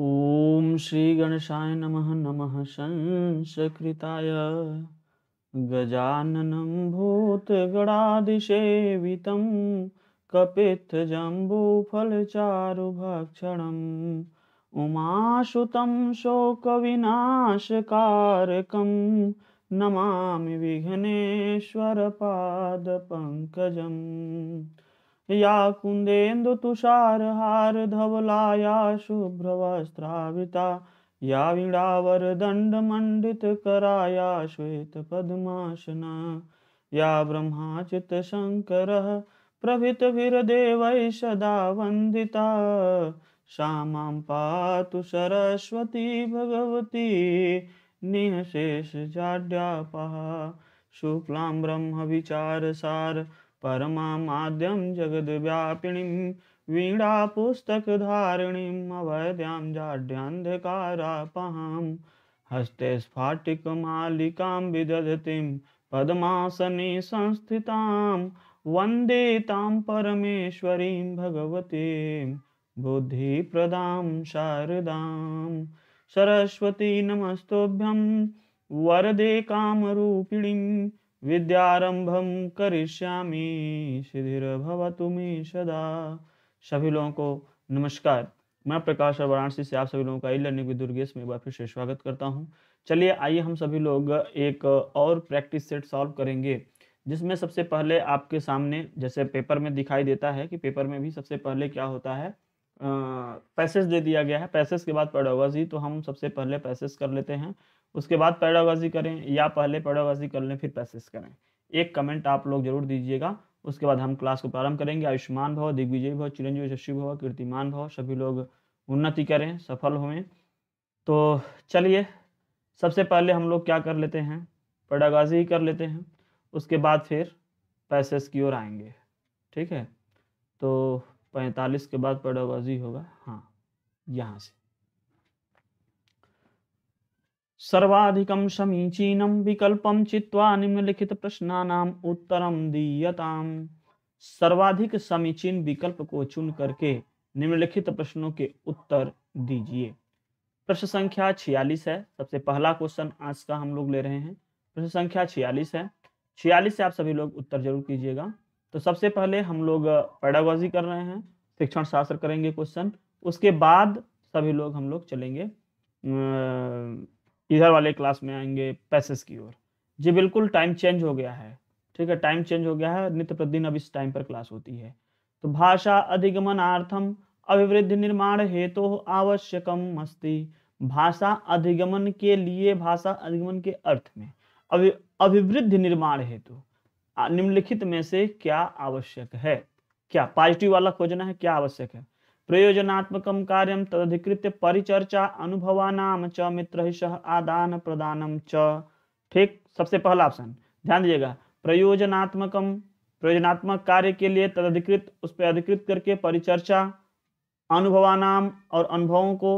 ॐ श्रीगणेशाय नमः नमः संसकृताय गजाननं भूतगणादिसेवितं कपित्थजम्बूफलचारुभक्षणम् उमाशुतं शोकविनाशकारकं नमामि विघ्नेश्वरपादपङ्कजम् या कुन्देन्दुतुषारहार धवलाया शुभ्रवस्त्राविता या वीणावरदण्डमण्डितकराया श्वेतपद्माशना या ब्रह्माचितशङ्करः प्रभृतभिरदेवैः सदा वन्दिता सा मां पातु सरस्वती भगवती निःशेषजाड्यापः शुक्लां सार परमामाद्यं जगद्व्यापिणीं वीणापुस्तकधारिणीम् अवैद्यां जाड्यान्धकारापहां हस्ते स्फाटिकमालिकां विदधतीं पद्मासने संस्थितां वन्दे तां भगवती बुद्धि प्रदान शारदा सरस्वती नमस्तोभ्यं वरदे कामिणी विद्यारंभम करिष्यामि शिधिर भव तुम्हें सदा सभी लोगों को नमस्कार मैं प्रकाश और वाराणसी से आप सभी लोगों का ई लर्निंग विद दुर्गेश में एक बार फिर से स्वागत करता हूं चलिए आइए हम सभी लोग एक और प्रैक्टिस सेट सॉल्व करेंगे जिसमें सबसे पहले आपके सामने जैसे पेपर में दिखाई देता है कि पेपर में भी सबसे पहले क्या होता है पैसेज दे दिया गया है पैसेज के बाद पैडागोजी तो हम सबसे पहले पैसेज कर लेते हैं उसके बाद पैडागोजी करें या पहले पैडागोजी कर लें फिर पैसेज करें एक कमेंट आप लोग जरूर दीजिएगा उसके बाद हम क्लास को प्रारंभ करेंगे आयुष्मान भव दिग्विजय भव चिरंजीव शशि भव कीर्तिमान भव सभी लोग उन्नति करें सफल हुए तो चलिए सबसे पहले हम लोग क्या कर लेते हैं पैडागोजी ही कर लेते हैं उसके बाद फिर पैसेज की ओर आएंगे ठीक है तो पैंतालीस के बाद पैडागोजी होगा हाँ यहाँ से सर्वाधिकम समीचीनम विकल्पम चित्वा निम्नलिखित प्रश्नानाम उत्तरम दीयताम सर्वाधिक समीचीन विकल्प को चुन करके निम्नलिखित प्रश्नों के उत्तर दीजिए प्रश्न संख्या छियालीस है सबसे पहला क्वेश्चन आज का हम लोग ले रहे हैं प्रश्न संख्या छियालीस है छियालीस से आप सभी लोग उत्तर जरूर कीजिएगा तो सबसे पहले हम लोग पैडागोजी कर रहे हैं शिक्षण शास्त्र करेंगे क्वेश्चन उसके बाद सभी लोग हम लोग चलेंगे इधर वाले क्लास में आएंगे पैसेस की ओर जी बिल्कुल टाइम चेंज हो गया है ठीक है टाइम चेंज हो गया है नित्य प्रतिदिन अब इस टाइम पर क्लास होती है तो भाषा अधिगमनार्थम अभिवृद्धि निर्माण हेतु तो आवश्यकम अस्ति भाषा अधिगमन के लिए भाषा अधिगमन के अर्थ में अभि अभिवृद्धि निर्माण हेतु तो, निम्नलिखित में से क्या आवश्यक है क्या पॉजिटिव वाला खोजना है क्या आवश्यक है प्रयोजनात्मक कार्य तदधिकृत परिचर्चा अनुभवानाम च मित्र आदान प्रदानम च ठीक सबसे पहला ऑप्शन ध्यान दीजिएगा प्रयोजनात्मकम प्रयोजनात्मक कार्य के लिए तदधिकृत उस पर अधिकृत करके परिचर्चा अनुभवानाम और अनुभवों को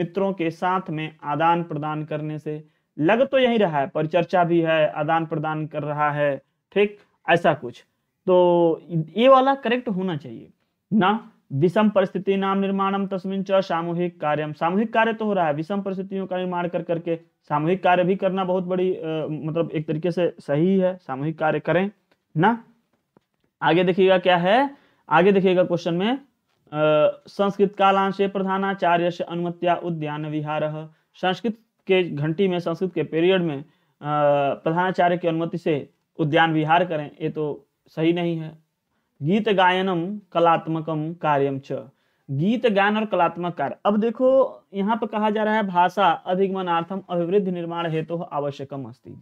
मित्रों के साथ में आदान प्रदान करने से लग तो यही रहा है परिचर्चा भी है आदान प्रदान कर रहा है ठीक ऐसा कुछ तो ये वाला करेक्ट होना चाहिए ना विषम परिस्थिति नाम निर्माणम तस्मिन सामूहिक कार्य सामूहिक कार्य तो हो रहा है विषम परिस्थितियों का निर्माण कर करके सामूहिक कार्य भी करना बहुत बड़ी आ, मतलब एक तरीके से सही है सामूहिक कार्य करें ना आगे देखिएगा क्या है आगे देखिएगा क्वेश्चन में आ, संस्कृत कालांशे प्रधानाचार्य से अनुमत्या उद्यान विहार संस्कृत के घंटी में संस्कृत के पीरियड में प्रधानाचार्य की अनुमति से उद्यान विहार करें ये तो सही नहीं है गीत गायनम कलात्मकम कार्यम च गीत गायन और कलात्मक कार्य अब देखो यहाँ पर कहा जा रहा है भाषा अधिगमनार्थम अभिवृद्धि निर्माण हेतु तो आवश्यकम अस्ति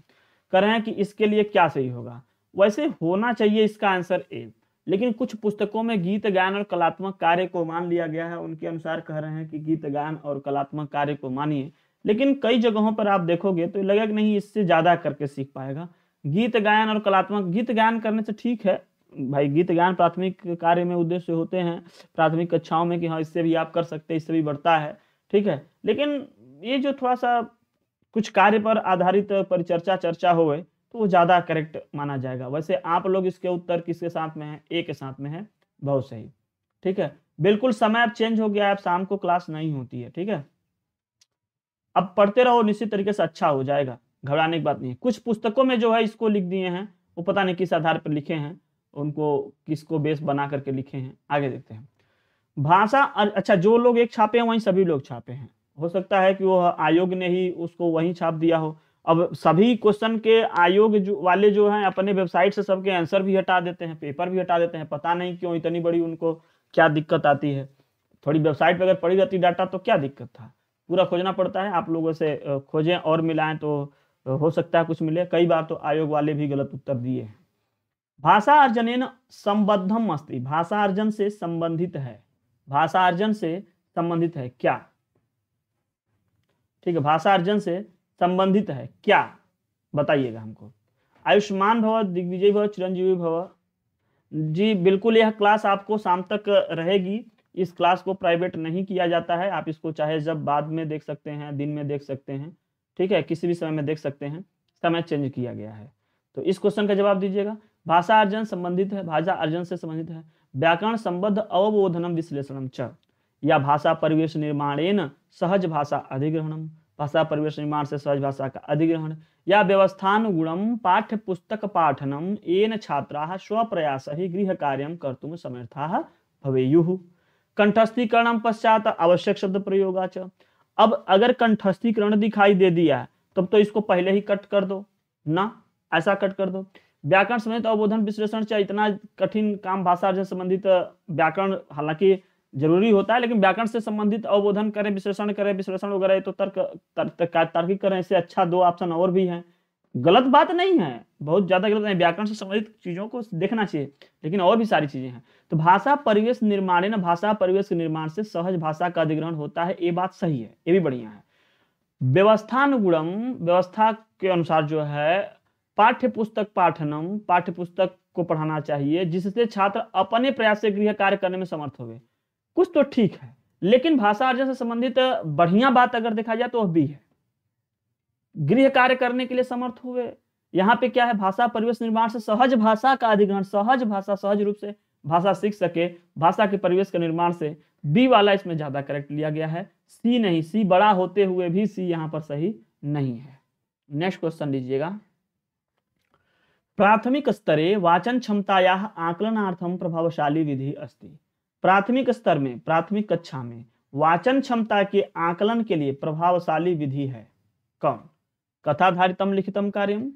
कर रहे हैं कि इसके लिए क्या सही होगा वैसे होना चाहिए इसका आंसर ए लेकिन कुछ पुस्तकों में गीत गायन और कलात्मक कार्य को मान लिया गया है उनके अनुसार कह रहे हैं कि गीत गायन और कलात्मक कार्य को मानिए लेकिन कई जगहों पर आप देखोगे तो लगेगा नहीं इससे ज्यादा करके सीख पाएगा गीत गायन और कलात्मक गीत गायन करने से ठीक है भाई गीत गायन प्राथमिक कार्य में उद्देश्य होते हैं प्राथमिक कक्षाओं में कि हाँ इससे भी आप कर सकते हैं इससे भी बढ़ता है ठीक है लेकिन ये जो थोड़ा सा कुछ कार्य पर आधारित परिचर्चा चर्चा हो तो वो ज़्यादा करेक्ट माना जाएगा वैसे आप लोग इसके उत्तर किसके साथ में है ए के साथ में है बहुत सही ठीक है बिल्कुल समय अब चेंज हो गया है अब शाम को क्लास नहीं होती है ठीक है अब पढ़ते रहो निश्चित तरीके से अच्छा हो जाएगा घबराने की बात नहीं है कुछ पुस्तकों में जो है इसको लिख दिए हैं वो पता नहीं किस आधार पर लिखे हैं उनको किसको बेस बना करके लिखे हैं आगे देखते हैं भाषा अच्छा जो लोग एक छापे हैं वहीं सभी लोग छापे हैं हो सकता है कि वो आयोग ने ही उसको वहीं छाप दिया हो अब सभी क्वेश्चन के आयोग जो वाले जो हैं अपने वेबसाइट से सबके आंसर भी हटा देते हैं पेपर भी हटा देते हैं पता नहीं क्यों इतनी बड़ी उनको क्या दिक्कत आती है थोड़ी वेबसाइट पर अगर पड़ी रहती डाटा तो क्या दिक्कत था पूरा खोजना पड़ता है आप लोगों से खोजें और मिलाएं तो तो हो सकता है कुछ मिले कई बार तो आयोग वाले भी गलत उत्तर दिए हैं भाषा अर्जन संबद्धम अस्ति भाषा अर्जन से संबंधित है भाषा अर्जन से संबंधित है क्या ठीक है भाषा अर्जन से संबंधित है क्या बताइएगा हमको आयुष्मान भव दिग्विजय भव चिरंजीवी भव जी बिल्कुल यह क्लास आपको शाम तक रहेगी इस क्लास को प्राइवेट नहीं किया जाता है आप इसको चाहे जब बाद में देख सकते हैं दिन में देख सकते हैं ठीक है किसी भी समय में देख सकते हैं समय चेंज किया गया है तो इस क्वेश्चन का जवाब दीजिएगा भाषा अर्जन संबंधित है भाषा अर्जन से संबंधित है व्याकरण संबद्ध अवबोधनम विश्लेषणम च या भाषा परिवेश निर्माणेन सहज भाषा अधिग्रहणम भाषा परिवेश निर्माण से सहज भाषा का अधिग्रहण या व्यवस्थान गुणम पाठ्य पुस्तक पाठनम एन छात्रा स्वप्रयास ही गृह कार्यम कर्तुम समर्था भवेयु कंठस्थीकरण पश्चात आवश्यक शब्द प्रयोगा अब अगर कंठस्थीकरण दिखाई दे दिया है तब तो इसको पहले ही कट कर दो ना ऐसा कट कर दो व्याकरण समेत अवबोधन विश्लेषण चाहे इतना कठिन काम भाषा अर्जन संबंधित व्याकरण हालांकि जरूरी होता है लेकिन व्याकरण से संबंधित अवबोधन करें विश्लेषण करें विश्लेषण वगैरह तो तर्क तार्किक करें इससे अच्छा दो ऑप्शन और भी हैं गलत बात नहीं है बहुत ज्यादा गलत नहीं व्याकरण से संबंधित चीजों को देखना चाहिए लेकिन और भी सारी चीजें हैं तो भाषा परिवेश निर्माण है ना भाषा परिवेश के निर्माण से सहज भाषा का अधिग्रहण होता है ये बात सही है ये भी बढ़िया है व्यवस्थानुगुणम व्यवस्था के अनुसार जो है पाठ्य पुस्तक पाठनम पाठ्य पुस्तक को पढ़ाना चाहिए जिससे छात्र अपने प्रयास से गृह कार्य करने में समर्थ हो कुछ तो ठीक है लेकिन भाषा अर्जन से संबंधित बढ़िया बात अगर देखा जाए तो वह भी है गृह कार्य करने के लिए समर्थ हुए यहाँ पे क्या है भाषा परिवेश निर्माण से सहज भाषा का अधिग्रहण सहज भाषा सहज रूप से भाषा सीख सके भाषा के परिवेश के निर्माण से बी वाला इसमें ज्यादा करेक्ट लिया गया है सी नहीं सी बड़ा होते हुए भी सी यहां पर सही नहीं है नेक्स्ट क्वेश्चन लीजिएगा प्राथमिक स्तरे वाचन या आकलनार्थम प्रभावशाली विधि अस्ति प्राथमिक स्तर में प्राथमिक कक्षा में वाचन क्षमता के आकलन के लिए प्रभावशाली विधि है कौन कथाधारितम लिखितम कार्यम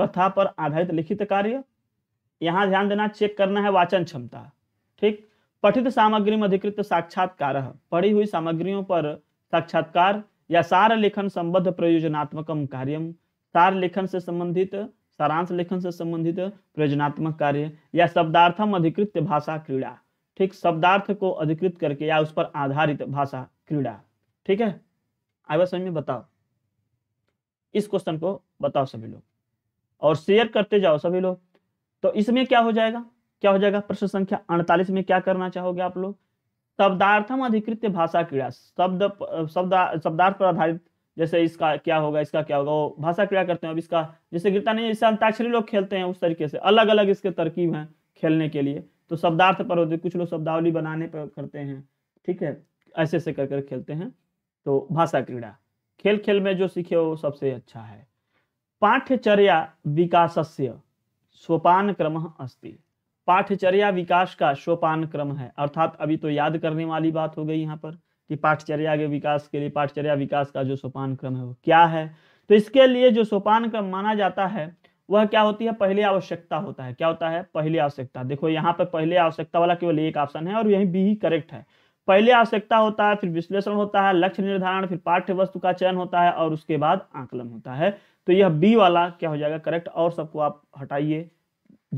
कथा पर आधारित लिखित कार्य यहाँ ध्यान देना चेक करना है वाचन क्षमता ठीक पठित सामग्री में अधिकृत साक्षात्कार पढ़ी हुई सामग्रियों पर साक्षात्कार या सार लेखन संबद्ध प्रयोजनात्मकम कार्य सार लेखन से संबंधित सारांश लेखन से संबंधित प्रयोजनात्मक कार्य या शब्दार्थम अधिकृत भाषा क्रीड़ा ठीक शब्दार्थ को अधिकृत करके या उस पर आधारित भाषा क्रीड़ा ठीक है आगे समझ में बताओ इस क्वेश्चन को बताओ सभी लोग और शेयर करते जाओ सभी लोग तो इसमें क्या हो जाएगा क्या हो जाएगा प्रश्न संख्या अड़तालीस में क्या करना चाहोगे आप लोग शब्दार्थम अधिकृत भाषा क्रिया शब्द शब्द शब्दार्थ पर आधारित जैसे इसका क्या होगा इसका क्या होगा वो भाषा क्रिया करते हैं अब इसका जैसे गिरता नहीं जैसे अंताक्षरी लोग खेलते हैं उस तरीके से अलग अलग इसके तरकीब है खेलने के लिए तो शब्दार्थ पर होते कुछ लोग शब्दावली बनाने पर करते हैं ठीक है ऐसे ऐसे कर कर खेलते हैं तो भाषा क्रीड़ा खेल खेल में जो सीखे वो सबसे अच्छा है पाठ्यचर्या विकासस्य सोपान क्रम अस्ति पाठचर्या विकास का सोपान क्रम है अर्थात अभी तो याद करने वाली बात हो गई यहाँ पर कि पाठचर्या के विकास के लिए पाठचर्या विकास का जो सोपान क्रम है वो क्या है तो इसके लिए जो सोपान क्रम माना जाता है वह क्या होती है पहले आवश्यकता होता है क्या होता है पहले आवश्यकता देखो यहाँ पर पहले आवश्यकता वाला केवल एक ऑप्शन है और यही बी ही करेक्ट है पहले आवश्यकता होता है फिर विश्लेषण होता है लक्ष्य निर्धारण फिर पाठ्य वस्तु का चयन होता है और उसके बाद आकलन होता है तो यह बी वाला क्या हो जाएगा करेक्ट और सबको आप हटाइए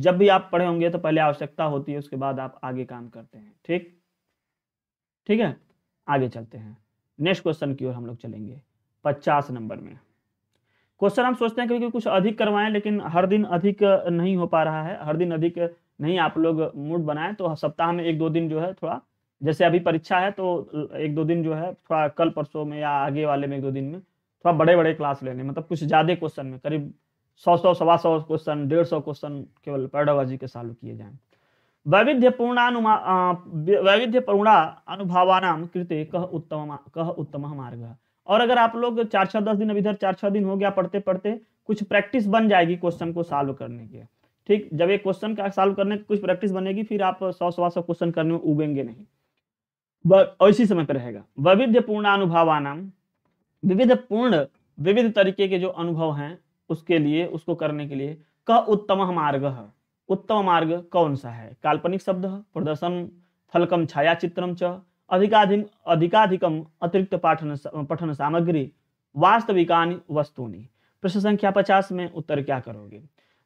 जब भी आप पढ़े होंगे तो पहले आवश्यकता होती है उसके बाद आप आगे काम करते हैं ठीक ठीक है आगे चलते हैं नेक्स्ट क्वेश्चन की ओर हम लोग चलेंगे पचास नंबर में क्वेश्चन हम सोचते हैं क्योंकि कुछ अधिक करवाएं लेकिन हर दिन अधिक नहीं हो पा रहा है हर दिन अधिक नहीं आप लोग मूड बनाएं तो सप्ताह में एक दो दिन जो है थोड़ा जैसे अभी परीक्षा है तो एक दो दिन जो है थोड़ा कल परसों में या आगे वाले में एक दो दिन में थोड़ा बड़े बड़े क्लास लेने मतलब कुछ ज़्यादा क्वेश्चन में करीब सौ सौ सवा सौ क्वेश्चन डेढ़ सौ क्वेश्चन केवल पैडोलॉजी के सॉल्व किए जाए वैविध्यपूर्णानुमा वैविध्यपूर्णा अनुभावानाम कृते कह उत्तम कह उत्तम मार्ग और अगर आप लोग चार छः दस दिन अभी इधर चार छः दिन हो गया पढ़ते पढ़ते कुछ प्रैक्टिस बन जाएगी क्वेश्चन को सॉल्व करने के ठीक जब एक क्वेश्चन का सॉल्व करने की कुछ प्रैक्टिस बनेगी फिर आप सौ सवा सौ क्वेश्चन करने में उगेंगे नहीं और इसी समय पर रहेगा वैविध्य अनुभावानाम विविध पूर्ण विविध तरीके के जो अनुभव हैं उसके लिए उसको करने के लिए क उत्तम मार्ग उत्तम मार्ग कौन सा है काल्पनिक शब्द प्रदर्शन फलकम छाया चित्रम च अधिकाधिक अधिकाधिकम अतिरिक्त पाठन पठन सामग्री वास्तविकान वस्तुनि प्रश्न संख्या पचास में उत्तर क्या करोगे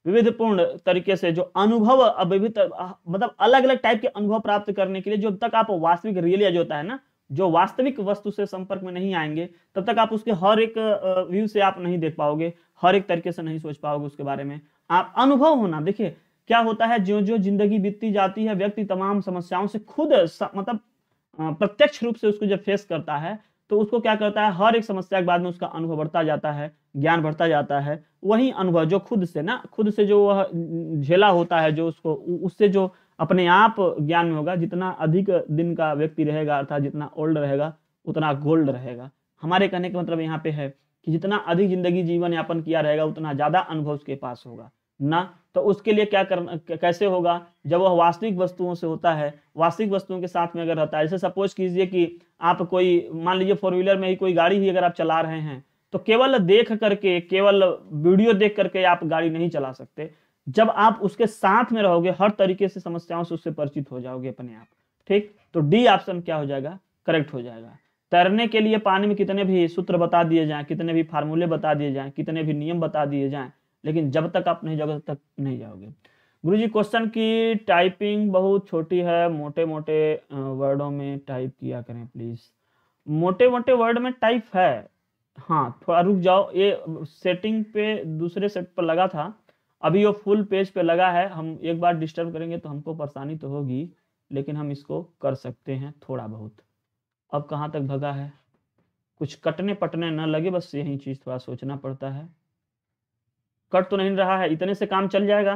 विविध पूर्ण तरीके से जो अनुभव विविध मतलब अलग अलग टाइप के अनुभव प्राप्त करने के लिए जो तक आप वास्तविक जो होता है ना जो वास्तविक वस्तु से संपर्क में नहीं आएंगे तब तक आप उसके हर एक व्यू से आप नहीं देख पाओगे हर एक तरीके से नहीं सोच पाओगे उसके बारे में आप अनुभव होना देखिए क्या होता है जो जो जिंदगी बीतती जाती है व्यक्ति तमाम समस्याओं से खुद मतलब प्रत्यक्ष रूप से उसको जब फेस करता है तो उसको क्या करता है हर एक समस्या के बाद में उसका अनुभव बढ़ता जाता है ज्ञान बढ़ता जाता है वही अनुभव जो खुद से ना खुद से जो वह झेला होता है जो उसको उससे जो अपने आप ज्ञान में होगा जितना अधिक दिन का व्यक्ति रहेगा अर्थात जितना ओल्ड रहेगा उतना गोल्ड रहेगा हमारे कहने का मतलब यहाँ पे है कि जितना अधिक जिंदगी जीवन यापन किया रहेगा उतना ज्यादा अनुभव उसके पास होगा ना तो उसके लिए क्या करना कैसे होगा जब वह वास्तविक वस्तुओं से होता है वास्तविक वस्तुओं के साथ में अगर रहता है जैसे सपोज कीजिए कि आप कोई मान लीजिए फोर व्हीलर में ही कोई गाड़ी ही अगर आप चला रहे हैं तो केवल देख करके केवल वीडियो देख करके आप गाड़ी नहीं चला सकते जब आप उसके साथ में रहोगे हर तरीके से समस्याओं से उससे परिचित हो जाओगे अपने आप ठीक तो डी ऑप्शन क्या हो जाएगा करेक्ट हो जाएगा तैरने के लिए पानी में कितने भी सूत्र बता दिए जाएं कितने भी फार्मूले बता दिए जाएं कितने भी नियम बता दिए जाएं लेकिन जब तक आप नहीं जाओगे तब तक नहीं जाओगे गुरु जी क्वेश्चन की टाइपिंग बहुत छोटी है मोटे मोटे वर्डों में टाइप किया करें प्लीज मोटे मोटे वर्ड में टाइप है हाँ थोड़ा रुक जाओ ये सेटिंग पे दूसरे सेट पर लगा था अभी वो फुल पेज पे लगा है हम एक बार डिस्टर्ब करेंगे तो हमको परेशानी तो होगी लेकिन हम इसको कर सकते हैं थोड़ा बहुत अब कहाँ तक भगा है कुछ कटने पटने ना लगे बस यही चीज़ थोड़ा सोचना पड़ता है कट तो नहीं रहा है इतने से काम चल जाएगा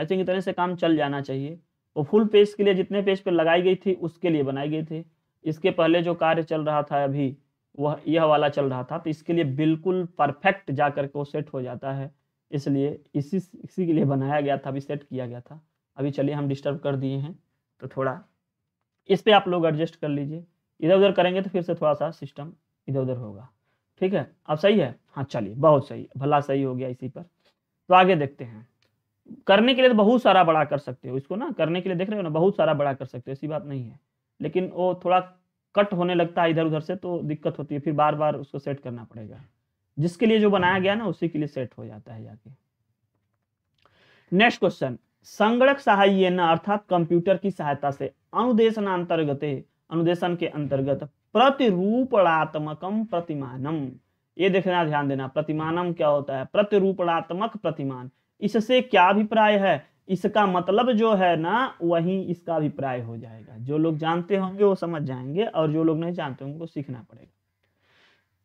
आई थिंक इतने से काम चल जाना चाहिए वो फुल पेज के लिए जितने पेज पर पे लगाई गई थी उसके लिए बनाई गई थी इसके पहले जो कार्य चल रहा था अभी वह यह वाला चल रहा था तो इसके लिए बिल्कुल परफेक्ट जा करके वो सेट हो जाता है इसलिए इसी इसी के लिए बनाया गया था अभी सेट किया गया था अभी चलिए हम डिस्टर्ब कर दिए हैं तो थोड़ा इस पर आप लोग एडजस्ट कर लीजिए इधर उधर करेंगे तो फिर से थोड़ा सा सिस्टम इधर उधर होगा ठीक है अब सही है हाँ चलिए बहुत सही भला सही हो गया इसी पर तो आगे देखते हैं करने के लिए तो बहुत सारा बड़ा कर सकते हो इसको ना करने के लिए देख रहे हो ना बहुत सारा बड़ा कर सकते हो ऐसी बात नहीं है लेकिन वो थोड़ा कट होने लगता है इधर उधर से तो दिक्कत होती है फिर बार बार उसको सेट करना पड़ेगा जिसके लिए जो बनाया गया ना उसी के लिए सेट हो जाता है जाके नेक्स्ट क्वेश्चन संगणक सहाय अर्थात कंप्यूटर की सहायता से अनुदेशन अंतर्गत अनुदेशन के अंतर्गत प्रतिरूपणात्मकम प्रतिमानम ये देखना ध्यान देना प्रतिमानम क्या होता है प्रतिरूपणात्मक प्रतिमान इससे क्या अभिप्राय है इसका मतलब जो है ना वही इसका अभिप्राय हो जाएगा जो लोग जानते होंगे वो समझ जाएंगे और जो लोग नहीं जानते होंगे वो सीखना पड़ेगा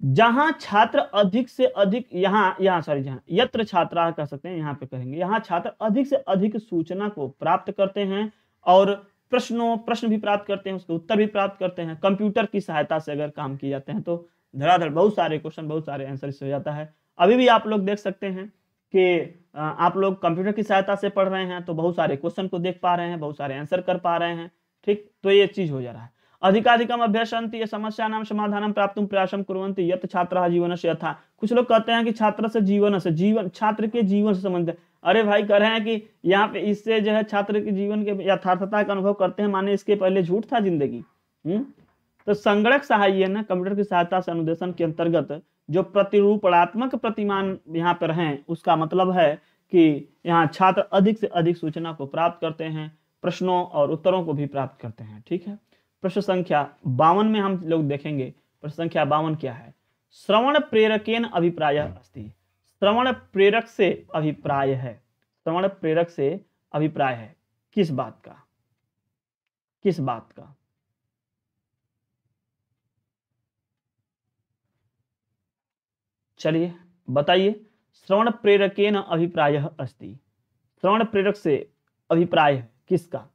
जहां छात्र अधिक से अधिक यहाँ यहाँ सॉरी जहाँ यत्र छात्रा कह सकते हैं यहाँ पे कहेंगे यहाँ छात्र अधिक से अधिक सूचना को प्राप्त करते हैं और प्रश्नों प्रश्न भी प्राप्त करते हैं उसके उत्तर भी प्राप्त करते हैं कंप्यूटर की सहायता से अगर काम किए जाते हैं तो धड़ाधड़ बहुत सारे क्वेश्चन बहुत सारे आंसर हो जाता है अभी भी आप लोग देख सकते हैं कि आप लोग कंप्यूटर की सहायता से पढ़ रहे हैं तो बहुत सारे क्वेश्चन को देख पा रहे हैं बहुत सारे आंसर कर पा रहे हैं ठीक तो ये चीज हो जा रहा है अधिकाधिकम अभ्यसंति ये समस्या नाम समाधान प्राप्त प्रयास कुरंती यत छात्र जीवन से यथा कुछ लोग कहते हैं कि छात्र से जीवन से जीवन छात्र के जीवन से संबंधित अरे भाई कह रहे हैं कि यहाँ पे इससे जो है छात्र के जीवन के यथार्थता का अनुभव करते हैं माने इसके पहले झूठ था जिंदगी हम्म? तो संगणक सहाय ना कंप्यूटर की सहायता से अनुदेशन के अंतर्गत जो प्रतिरूपणात्मक प्रतिमान यहाँ पर है उसका मतलब है कि यहाँ छात्र अधिक से अधिक सूचना को प्राप्त करते हैं प्रश्नों और उत्तरों को भी प्राप्त करते हैं ठीक है प्रश्न संख्या बावन में हम लोग देखेंगे प्रश्न संख्या बावन क्या है श्रवण प्रेरकेन अभिप्राय अस्थि श्रवण प्रेरक से अभिप्राय है श्रवण प्रेरक से अभिप्राय है किस बात का किस बात का चलिए बताइए श्रवण प्रेरक अभिप्राय अस्ति श्रवण प्रेरक से अभिप्राय है किसका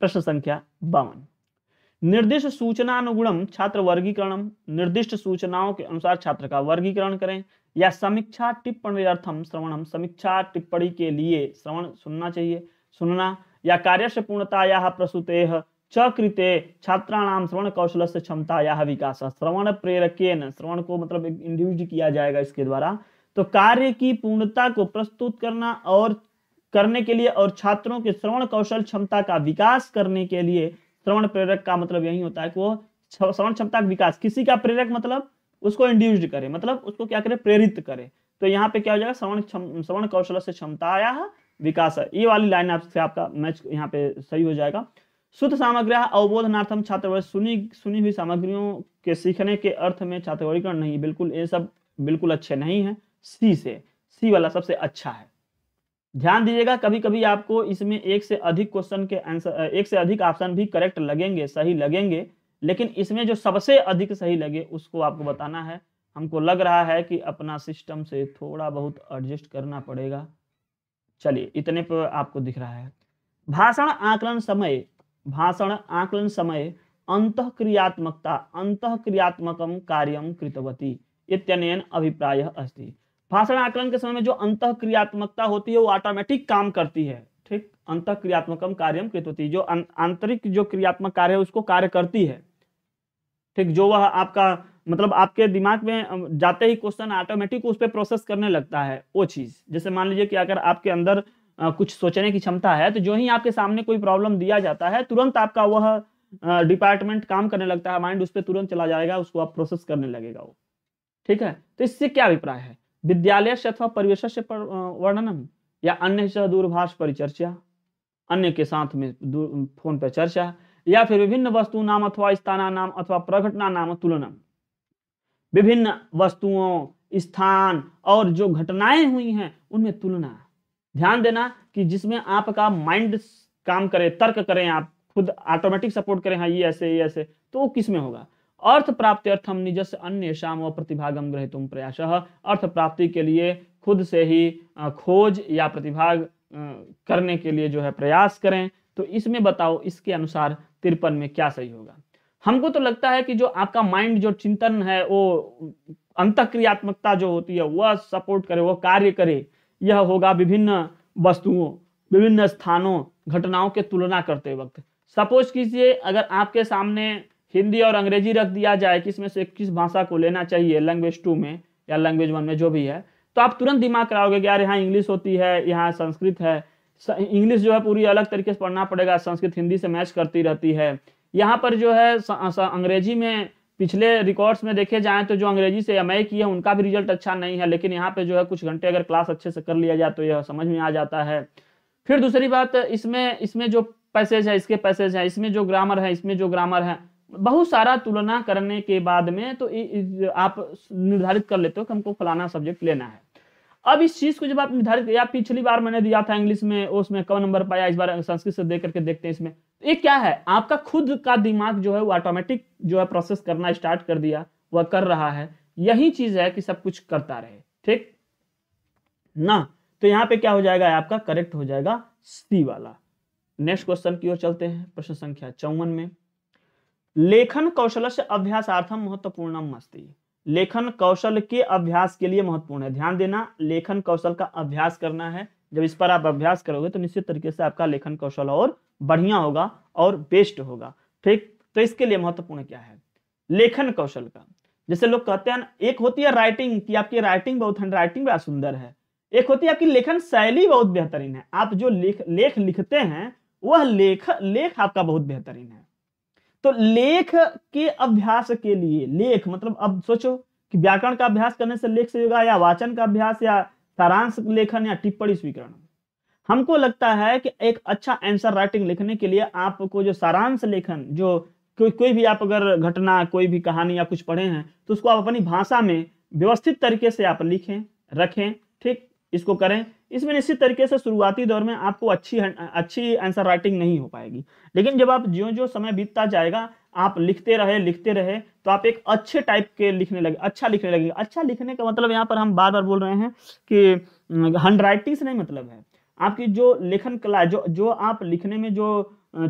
प्रश्न संख्या बावन निर्दिष्ट सूचना अनुगुणम छात्र वर्गीकरण निर्दिष्ट सूचनाओं के अनुसार छात्र का वर्गीकरण करें या समीक्षा टिप्पणी अर्थम समीक्षा टिप्पणी के लिए श्रवण सुनना चाहिए सुनना या कार्य से पूर्णताया प्रसूते च कृते छात्राणाम श्रवण कौशल से या विकास श्रवण प्रेरक श्रवण को मतलब इंडिविज किया जाएगा इसके द्वारा तो कार्य की पूर्णता को प्रस्तुत करना और करने के लिए और छात्रों के श्रवण कौशल क्षमता का विकास करने के लिए श्रवण प्रेरक का मतलब यही होता है कि वो श्रवण क्षमता का विकास किसी का प्रेरक मतलब उसको इंड्यूस्ड करे मतलब उसको क्या करे प्रेरित करे तो यहाँ पे क्या हो जाएगा श्रवण श्रवण कौशल से क्षमता आया है विकास है ये वाली लाइन आपसे आपका मैच यहाँ पे सही हो जाएगा शुद्ध सामग्री अवबोधनार्थम छात्रवर्ग सुनी सुनी हुई सामग्रियों के सीखने के अर्थ में छात्रवर्गीकरण नहीं बिल्कुल ये सब बिल्कुल अच्छे नहीं है सी से सी वाला सबसे अच्छा है ध्यान दीजिएगा कभी कभी आपको इसमें एक से अधिक क्वेश्चन के आंसर एक से अधिक ऑप्शन भी करेक्ट लगेंगे सही लगेंगे लेकिन इसमें जो सबसे अधिक सही लगे उसको आपको बताना है हमको लग रहा है कि अपना सिस्टम से थोड़ा बहुत एडजस्ट करना पड़ेगा चलिए इतने पर आपको दिख रहा है भाषण आकलन समय भाषण आकलन समय अंत क्रियात्मकता अंत क्रियात्मक कार्यम कृतवती इतने अभिप्राय अस्थित भाषण आकलन के समय में जो अंत क्रियात्मकता होती है वो ऑटोमेटिक काम करती है ठीक अंत क्रियात्मकम कार्य होती है जो अं-, आंतरिक जो क्रियात्मक कार्य है उसको कार्य करती है ठीक जो वह आपका मतलब आपके दिमाग में जाते ही क्वेश्चन ऑटोमेटिक उस पर प्रोसेस करने लगता है वो चीज जैसे मान लीजिए कि अगर आपके अंदर कुछ सोचने की क्षमता है तो जो ही आपके सामने कोई प्रॉब्लम दिया जाता है तुरंत आपका वह डिपार्टमेंट काम करने लगता है माइंड उस पर तुरंत चला जाएगा उसको आप प्रोसेस करने लगेगा वो ठीक है तो इससे क्या अभिप्राय है विद्यालय से अथवा परिवेश से वर्णनम या अन्य से दूरभाष परिचर्चा अन्य के साथ में फोन पर चर्चा या फिर विभिन्न वस्तु नाम अथवा स्थाना नाम अथवा प्रघटना नाम तुलनम विभिन्न वस्तुओं स्थान और जो घटनाएं हुई हैं उनमें तुलना ध्यान देना कि जिसमें आपका माइंड काम करे तर्क करें आप खुद ऑटोमेटिक सपोर्ट करें हाँ ये ऐसे ये ऐसे तो वो होगा अर्थ प्राप्ति अर्थम निजस अन्य शाम व प्रतिभागम ग्रहितुम प्रयास अर्थ प्राप्ति के लिए खुद से ही खोज या प्रतिभाग करने के लिए जो है प्रयास करें तो इसमें बताओ इसके अनुसार तिरपन में क्या सही होगा हमको तो लगता है कि जो आपका माइंड जो चिंतन है वो अंत क्रियात्मकता जो होती है वह सपोर्ट करे वह कार्य करे यह होगा विभिन्न वस्तुओं विभिन्न स्थानों घटनाओं के तुलना करते वक्त सपोज कीजिए अगर आपके सामने हिंदी और अंग्रेजी रख दिया जाए कि इसमें से किस भाषा को लेना चाहिए लैंग्वेज टू में या लैंग्वेज वन में जो भी है तो आप तुरंत दिमाग कराओगे कि यार यहाँ इंग्लिश होती है यहाँ संस्कृत है इंग्लिश जो है पूरी अलग तरीके से पढ़ना पड़ेगा संस्कृत हिंदी से मैच करती रहती है यहाँ पर जो है अंग्रेजी में पिछले रिकॉर्ड्स में देखे जाएं तो जो अंग्रेजी से एम की है उनका भी रिजल्ट अच्छा नहीं है लेकिन यहाँ पे जो है कुछ घंटे अगर क्लास अच्छे से कर लिया जाए तो यह समझ में आ जाता है फिर दूसरी बात इसमें इसमें जो पैसेज है इसके पैसेज है इसमें जो ग्रामर है इसमें जो ग्रामर है बहुत सारा तुलना करने के बाद में तो आप निर्धारित कर लेते हो कि हमको फलाना सब्जेक्ट लेना है अब इस चीज को जब आप निर्धारित या पिछली बार मैंने दिया था इंग्लिश में उसमें कम नंबर पाया इस बार संस्कृत से देख करके देखते हैं इसमें ये क्या है आपका खुद का दिमाग जो है वो ऑटोमेटिक जो है प्रोसेस करना स्टार्ट कर दिया वह कर रहा है यही चीज है कि सब कुछ करता रहे ठीक ना तो यहाँ पे क्या हो जाएगा आपका करेक्ट हो जाएगा सी वाला नेक्स्ट क्वेश्चन की ओर चलते हैं प्रश्न संख्या चौवन में लेखन कौशल से अभ्यासार्थम महत्वपूर्ण अस्ती लेखन कौशल के अभ्यास के लिए महत्वपूर्ण है ध्यान देना लेखन कौशल का अभ्यास करना है जब इस पर आप अभ्यास करोगे तो निश्चित तरीके से आपका लेखन कौशल और बढ़िया होगा और बेस्ट होगा ठीक तो इसके लिए महत्वपूर्ण क्या है लेखन कौशल का जैसे लोग कहते हैं एक होती है राइटिंग की आपकी राइटिंग बहुत हैंड राइटिंग बड़ा सुंदर है एक होती है आपकी लेखन शैली बहुत बेहतरीन है आप जो लेख लेख लिखते हैं वह लेख लेख आपका बहुत बेहतरीन है तो लेख के अभ्यास के लिए लेख मतलब अब सोचो कि व्याकरण का अभ्यास करने से लेख से होगा या वाचन का अभ्यास या सारांश लेखन या टिप्पणी स्वीकरण हमको लगता है कि एक अच्छा आंसर राइटिंग लिखने के लिए आपको जो सारांश लेखन जो को, कोई भी आप अगर घटना कोई भी कहानी या कुछ पढ़े हैं तो उसको आप अपनी भाषा में व्यवस्थित तरीके से आप लिखें रखें ठीक इसको करें इसमें निश्चित तरीके से शुरुआती दौर में आपको अच्छी अच्छी आंसर राइटिंग नहीं हो पाएगी लेकिन जब आप जो जो समय बीतता जाएगा आप लिखते रहे लिखते रहे तो आप एक अच्छे टाइप के लिखने लगे अच्छा लिखने लगे अच्छा लिखने का मतलब यहाँ पर हम बार बार बोल रहे हैं कि हैंड राइटिंग से नहीं मतलब है आपकी जो लेखन कला जो जो आप लिखने में जो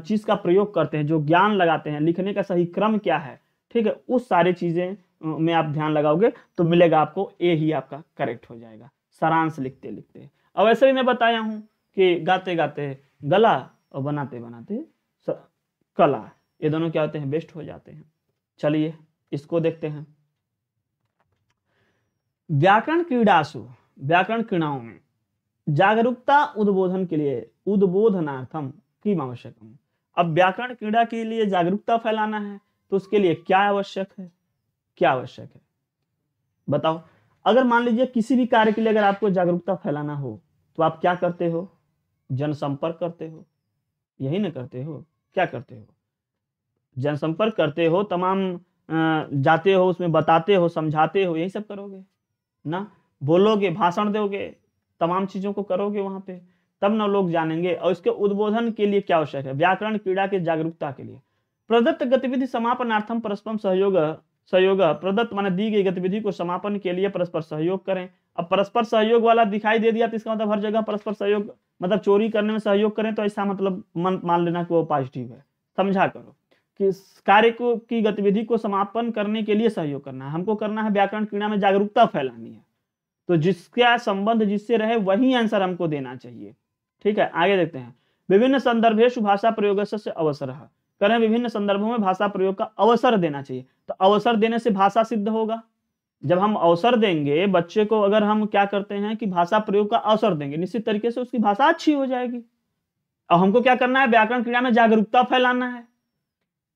चीज़ का प्रयोग करते हैं जो ज्ञान लगाते हैं लिखने का सही क्रम क्या है ठीक है उस सारी चीज़ें में आप ध्यान लगाओगे तो मिलेगा आपको ए ही आपका करेक्ट हो जाएगा सारांश लिखते लिखते अब ऐसे ही मैं बताया हूँ कि गाते गाते गला और बनाते बनाते कला ये दोनों क्या होते हैं बेस्ट हो जाते हैं चलिए इसको देखते हैं व्याकरण क्रीडाशु व्याकरण क्रीड़ाओं में जागरूकता उद्बोधन के लिए उद्बोधनार्थम किम आवश्यकम अब व्याकरण क्रीड़ा के लिए जागरूकता फैलाना है तो उसके लिए क्या आवश्यक है क्या आवश्यक है बताओ अगर मान लीजिए किसी भी कार्य के लिए अगर आपको जागरूकता फैलाना हो तो आप क्या करते हो जनसंपर्क करते हो यही ना करते हो क्या करते हो जनसंपर्क करते हो तमाम जाते हो उसमें बताते हो समझाते हो यही सब करोगे ना बोलोगे भाषण दोगे तमाम चीज़ों को करोगे वहाँ पे तब ना लोग जानेंगे और इसके उद्बोधन के लिए क्या आवश्यक है व्याकरण क्रीड़ा के जागरूकता के लिए प्रदत्त गतिविधि समापनार्थम परस्परम सहयोग सहयोग प्रदत्त माने दी गई गतिविधि को समापन के लिए परस्पर सहयोग करें अब परस्पर सहयोग वाला दिखाई दे दिया तो इसका मतलब हर जगह परस्पर सहयोग मतलब चोरी करने में सहयोग करें तो ऐसा मतलब मान लेना कि वो पॉजिटिव है समझा करो कि कार्य को की गतिविधि को समापन करने के लिए सहयोग करना है हमको करना है व्याकरण क्रीड़ा में जागरूकता फैलानी है तो जिसका संबंध जिससे रहे वही आंसर हमको देना चाहिए ठीक है आगे देखते हैं विभिन्न संदर्भेश भाषा प्रयोग से अवसर है करें विभिन्न संदर्भों में भाषा प्रयोग का अवसर देना चाहिए तो अवसर देने से भाषा सिद्ध होगा जब हम अवसर देंगे बच्चे को अगर हम क्या करते हैं कि भाषा प्रयोग का अवसर देंगे निश्चित तरीके से उसकी भाषा अच्छी हो जाएगी और हमको क्या करना है व्याकरण क्रिया में जागरूकता फैलाना है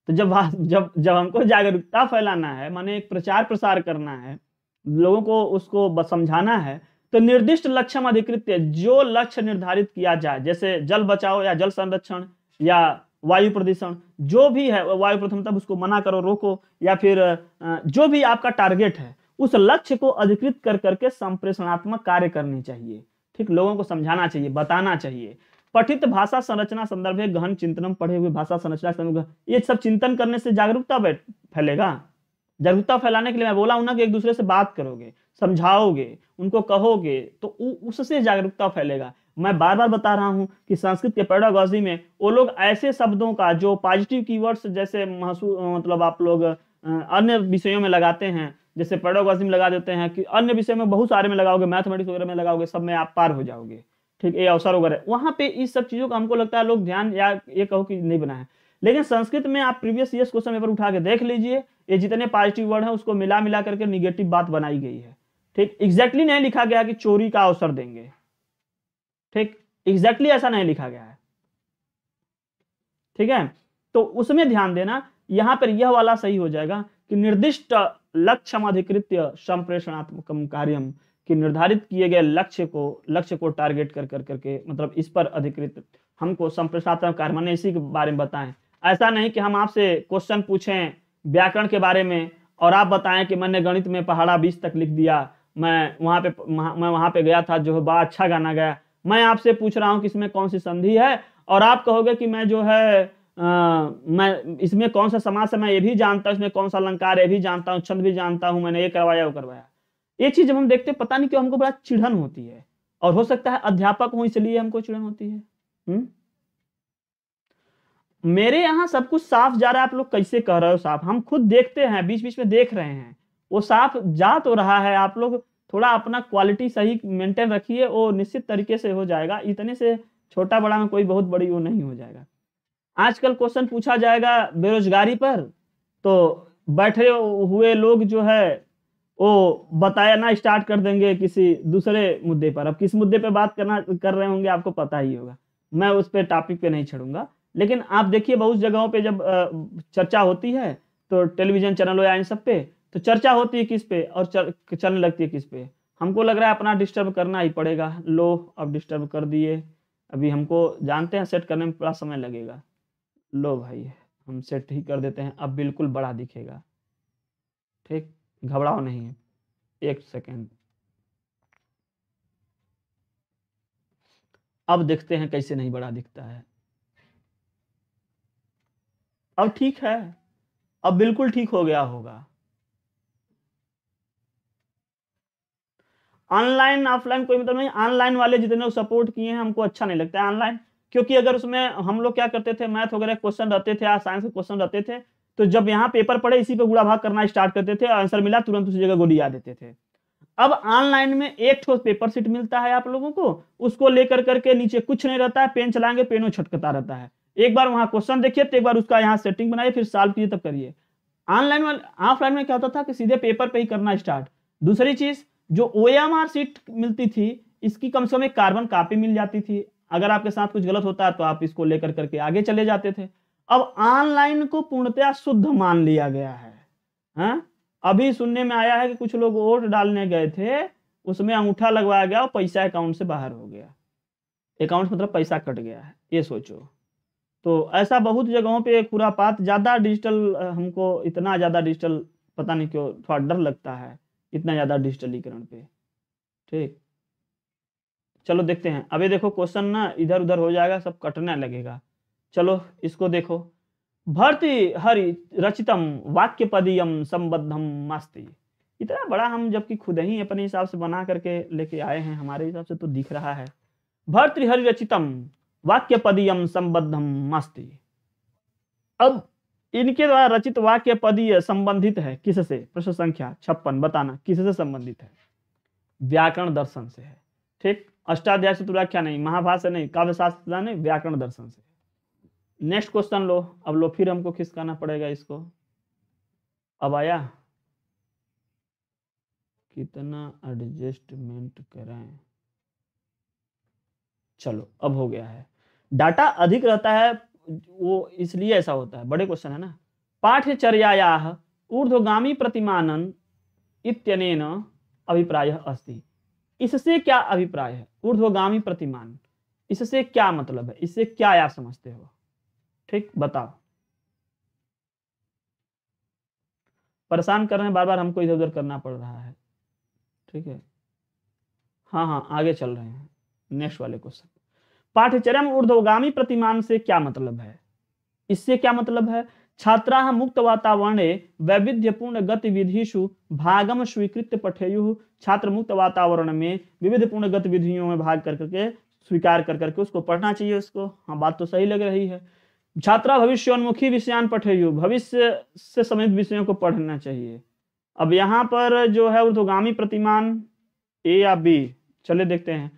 तो जब जब जब हमको जागरूकता फैलाना है माने एक प्रचार प्रसार करना है लोगों को उसको समझाना है तो निर्दिष्ट लक्ष्य अधिकृत जो लक्ष्य निर्धारित किया जाए जैसे जल बचाओ या जल संरक्षण या वायु प्रदूषण जो भी है वायु प्रदूषण तब मतलब उसको मना करो रोको या फिर जो भी आपका टारगेट है उस लक्ष्य को अधिकृत कर करके संप्रेषणात्मक कार्य करनी चाहिए ठीक लोगों को समझाना चाहिए बताना चाहिए पठित भाषा संरचना संदर्भ में गहन चिंतन पढ़े हुए भाषा संरचना ये सब चिंतन करने से जागरूकता फैलेगा जागरूकता फैलाने के लिए मैं बोला हूं ना कि एक दूसरे से बात करोगे समझाओगे उनको कहोगे तो उससे जागरूकता फैलेगा मैं बार बार बता रहा हूं कि संस्कृत के पेडागॉजी में वो लोग ऐसे शब्दों का जो पॉजिटिव कीवर्ड्स जैसे महसूस मतलब आप लोग अन्य विषयों में लगाते हैं जैसे पेडागॉजी में लगा देते हैं कि अन्य विषय में बहुत सारे में लगाओगे मैथमेटिक्स वगैरह में लगाओगे सब में आप पार हो जाओगे ठीक ये अवसर वगैरह वहाँ पे इस सब चीज़ों का हमको लगता है लोग ध्यान या ये कहो कि नहीं बना है लेकिन संस्कृत में आप प्रीवियस ईयर क्वेश्चन पेपर उठा के देख लीजिए ये जितने पॉजिटिव वर्ड हैं उसको मिला मिला करके निगेटिव बात बनाई गई है ठीक एग्जैक्टली exactly नहीं लिखा गया कि चोरी का अवसर देंगे ठीक एग्जैक्टली ऐसा नहीं लिखा गया है ठीक है तो उसमें ध्यान देना यहां पर यह वाला सही हो जाएगा कि निर्दिष्ट लक्ष्य अधिकृत संप्रेषणात्मक कार्यम कि निर्धारित किए गए लक्ष्य को लक्ष्य को टारगेट कर कर करके मतलब इस पर अधिकृत हमको संप्रेषणात्मक कार्य मैंने इसी के बारे में बताएं ऐसा नहीं कि हम आपसे क्वेश्चन पूछें व्याकरण के बारे में और आप बताएं कि मैंने गणित में पहाड़ा बीस तक लिख दिया मैं वहां पे मैं वहां पे गया था जो बड़ा अच्छा गाना गया मैं आपसे पूछ रहा हूं कि इसमें कौन सी संधि है और आप कहोगे कि मैं जो है आ, मैं इसमें कौन सा समास है मैं ये भी जानता हूं इसमें कौन सा अलंकार ये भी जानता हूं छंद भी जानता हूं मैंने ये करवाया वो करवाया ये चीज जब हम देखते पता नहीं क्यों हमको बड़ा चिढ़न होती है और हो सकता है अध्यापक हूं इसलिए हमको चिड़न होती है हुँ? हम्म? मेरे यहाँ सब कुछ साफ जा रहा है आप लोग कैसे कह रहे हो साफ हम खुद देखते हैं बीच बीच में देख रहे हैं वो साफ जा तो रहा है आप लोग थोड़ा अपना क्वालिटी सही मेंटेन रखिए वो निश्चित तरीके से हो जाएगा इतने से छोटा बड़ा में कोई बहुत बड़ी वो नहीं हो जाएगा आजकल क्वेश्चन पूछा जाएगा बेरोजगारी पर तो बैठे हुए लोग जो है वो बताना स्टार्ट कर देंगे किसी दूसरे मुद्दे पर अब किस मुद्दे पर बात करना कर रहे होंगे आपको पता ही होगा मैं उस पर टॉपिक पे नहीं छड़ूंगा लेकिन आप देखिए बहुत जगहों पे जब चर्चा होती है तो टेलीविजन चैनलों या इन सब पे तो चर्चा होती है किस पे और चल, चलने लगती है किस पे हमको लग रहा है अपना डिस्टर्ब करना ही पड़ेगा लो अब डिस्टर्ब कर दिए अभी हमको जानते हैं सेट करने में पूरा समय लगेगा लो भाई हम सेट ही कर देते हैं अब बिल्कुल बड़ा दिखेगा ठीक घबराओ नहीं एक सेकेंड अब देखते हैं कैसे नहीं बड़ा दिखता है अब ठीक है अब बिल्कुल ठीक हो गया होगा ऑनलाइन ऑफलाइन कोई मतलब नहीं ऑनलाइन वाले जितने सपोर्ट किए हैं हमको अच्छा नहीं लगता है ऑनलाइन क्योंकि अगर उसमें हम लोग क्या करते थे मैथ वगैरह क्वेश्चन रहते थे या साइंस के क्वेश्चन रहते थे तो जब यहाँ पेपर पड़े इसी पे गुड़ा भाग करना स्टार्ट करते थे आंसर मिला तुरंत उसी जगह गोली आ देते थे अब ऑनलाइन में एक ठोस पेपर सीट मिलता है आप लोगों को उसको लेकर करके नीचे कुछ नहीं रहता है पेन चलाएंगे पेनों छटकता रहता है एक बार वहां क्वेश्चन देखिए तो एक बार उसका यहाँ सेटिंग बनाइए फिर सॉल्व कीजिए तब करिए ऑनलाइन ऑफलाइन में क्या होता था कि सीधे पेपर पे ही करना स्टार्ट दूसरी चीज जो ओ सीट मिलती थी इसकी कम से कम एक कार्बन कापी मिल जाती थी अगर आपके साथ कुछ गलत होता है तो आप इसको लेकर करके आगे चले जाते थे अब ऑनलाइन को पूर्णतया शुद्ध मान लिया गया है हा? अभी सुनने में आया है कि कुछ लोग वोट डालने गए थे उसमें अंगूठा लगवाया गया और पैसा अकाउंट से बाहर हो गया अकाउंट मतलब पैसा कट गया है ये सोचो तो ऐसा बहुत जगहों पे खुरापात ज़्यादा डिजिटल हमको इतना ज़्यादा डिजिटल पता नहीं क्यों थोड़ा डर लगता है इतना ज़्यादा डिजिटलीकरण पे ठीक चलो देखते हैं अभी देखो क्वेश्चन ना इधर उधर हो जाएगा सब कटने लगेगा चलो इसको देखो भर्ती हरि रचितम वाक्य पदियम संबद्धम मास्ती इतना बड़ा हम जबकि खुद ही अपने हिसाब से बना करके लेके आए हैं हमारे हिसाब से तो दिख रहा है भर्तृहरि रचितम वाक्य पदीयम संबद्धम मास्ती अब इनके द्वारा रचित वाक्य पदीय संबंधित है किससे प्रश्न संख्या छप्पन बताना किससे संबंधित है व्याकरण दर्शन से है ठीक अष्टाध्याय तो व्याख्या नहीं महाभारत से नहीं काव्य शास्त्र नहीं व्याकरण दर्शन से नेक्स्ट क्वेश्चन लो अब लो फिर हमको खिसकाना पड़ेगा इसको अब आया कितना एडजस्टमेंट करें चलो अब हो गया है डाटा अधिक रहता है वो इसलिए ऐसा होता है बड़े क्वेश्चन है ना पाठ्यचर्या ऊर्धगामी प्रतिमानन इतने अभिप्राय अस्ति इससे क्या अभिप्राय है ऊर्धगामी प्रतिमान इससे क्या मतलब है इससे क्या आप समझते हो ठीक बताओ परेशान कर रहे हैं बार बार हमको इधर उधर करना पड़ रहा है ठीक है हाँ हाँ आगे चल रहे हैं नेक्स्ट वाले क्वेश्चन पाठ्यचरम ऊर्ध्वगामी प्रतिमान से क्या मतलब है इससे क्या मतलब है छात्रा मुक्त वातावरण वैविध्यपूर्ण गतिविधिशु भागम स्वीकृत पठेयु छात्र मुक्त वातावरण में विविध पूर्ण गतिविधियों में भाग कर करके स्वीकार कर करके उसको पढ़ना चाहिए उसको हाँ बात तो सही लग रही है छात्रा भविष्योन्मुखी विषयान पठेयु भविष्य से संबंधित विषयों को पढ़ना चाहिए अब यहाँ पर जो है ऊर्धगामी प्रतिमान ए या बी चले देखते हैं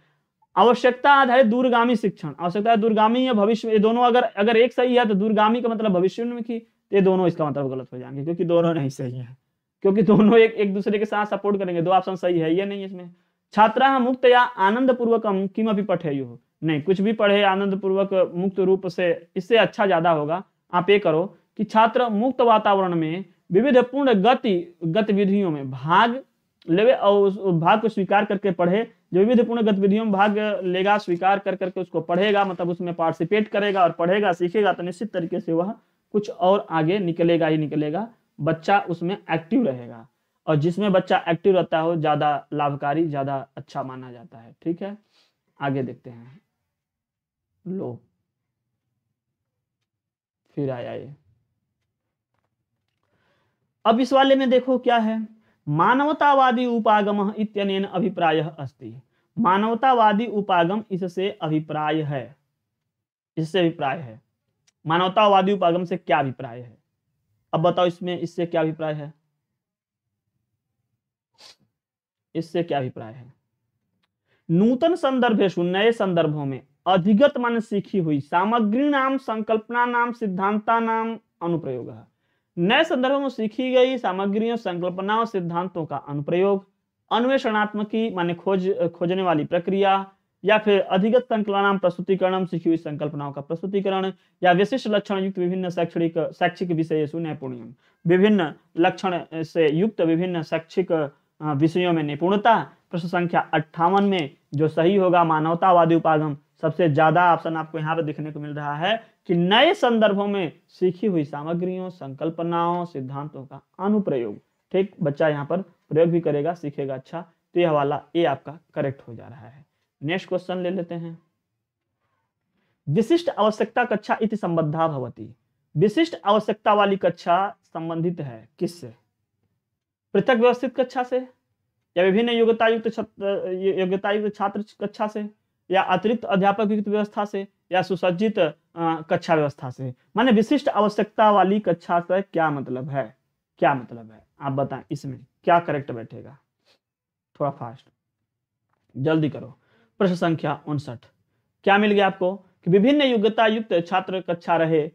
आवश्यकता आधारित दूरगामी शिक्षण आवश्यकता दूरगामी या भविष्य ये दोनों अगर अगर एक सही है तो दूरगामी का मतलब भविष्य तो ये दोनों इसका मतलब गलत हो जाएंगे क्योंकि दोनों नहीं सही है क्योंकि दोनों एक एक दूसरे के साथ सपोर्ट करेंगे दो ऑप्शन सही है ये नहीं इसमें छात्रा मुक्त या आनंद पूर्वक किम अभी पठे यू नहीं कुछ भी पढ़े आनंद पूर्वक मुक्त रूप से इससे अच्छा ज्यादा होगा आप ये करो कि छात्र मुक्त वातावरण में विविध पूर्ण गति गतिविधियों में भाग ले और भाग को स्वीकार करके पढ़े विविधपूर्ण गतिविधियों में भाग लेगा स्वीकार कर करके उसको पढ़ेगा मतलब उसमें पार्टिसिपेट करेगा और पढ़ेगा सीखेगा तो निश्चित तरीके से वह कुछ और आगे निकलेगा ही निकलेगा बच्चा उसमें एक्टिव रहेगा और जिसमें बच्चा एक्टिव रहता है वो ज्यादा लाभकारी ज्यादा अच्छा माना जाता है ठीक है आगे देखते हैं लो फिर आया ये अब इस वाले में देखो क्या है मानवतावादी उपागम इतन अभिप्राय अस्ति मानवतावादी उपागम इससे अभिप्राय है इससे अभिप्राय है मानवतावादी उपागम से क्या अभिप्राय है अब बताओ इसमें इससे क्या अभिप्राय है इससे क्या अभिप्राय है नूतन संदर्भेश नए संदर्भों में अधिगत मन सीखी हुई सामग्री नाम संकल्पना नाम सिद्धांता नाम अनुप्रयोग है नए संदर्भ में सीखी गई सामग्रियों संकल्पनाओं सिद्धांतों का अनुप्रयोग अन्वेषणात्मकी माने खोज खोजने वाली प्रक्रिया या फिर अधिगत संकलनाम प्रस्तुतिकरण सीखी हुई संकल्पनाओं का प्रस्तुतिकरण या विशिष्ट लक्षण युक्त विभिन्न शैक्षणिक शैक्षिक विषय नैपुण्यम विभिन्न लक्षण से युक्त विभिन्न शैक्षिक विषयों में निपुणता प्रश्न संख्या अट्ठावन में जो सही होगा मानवतावादी उपागम सबसे ज्यादा ऑप्शन आपको यहाँ पर देखने को मिल रहा है कि नए संदर्भों में सीखी हुई सामग्रियों संकल्पनाओं सिद्धांतों का अनुप्रयोग ठीक बच्चा यहाँ पर प्रयोग भी करेगा सीखेगा अच्छा तो यह वाला ए आपका करेक्ट हो जा रहा है नेक्स्ट क्वेश्चन ले लेते हैं विशिष्ट आवश्यकता कक्षा इति संबद्धा भवती विशिष्ट आवश्यकता वाली कक्षा संबंधित है किससे पृथक व्यवस्थित कक्षा से या विभिन्न योग्यता युक्त योग्यता युक्त छात्र कक्षा से या अतिरिक्त अध्यापक युक्त व्यवस्था से या सुसज्जित कक्षा व्यवस्था से माने विशिष्ट आवश्यकता वाली कक्षा से क्या मतलब है क्या मतलब है आप बताएं इसमें क्या करेक्ट बैठेगा थोड़ा फास्ट जल्दी करो प्रश्न संख्या उनसठ क्या मिल गया आपको कि विभिन्न योग्यता युक्त छात्र कक्षा रहे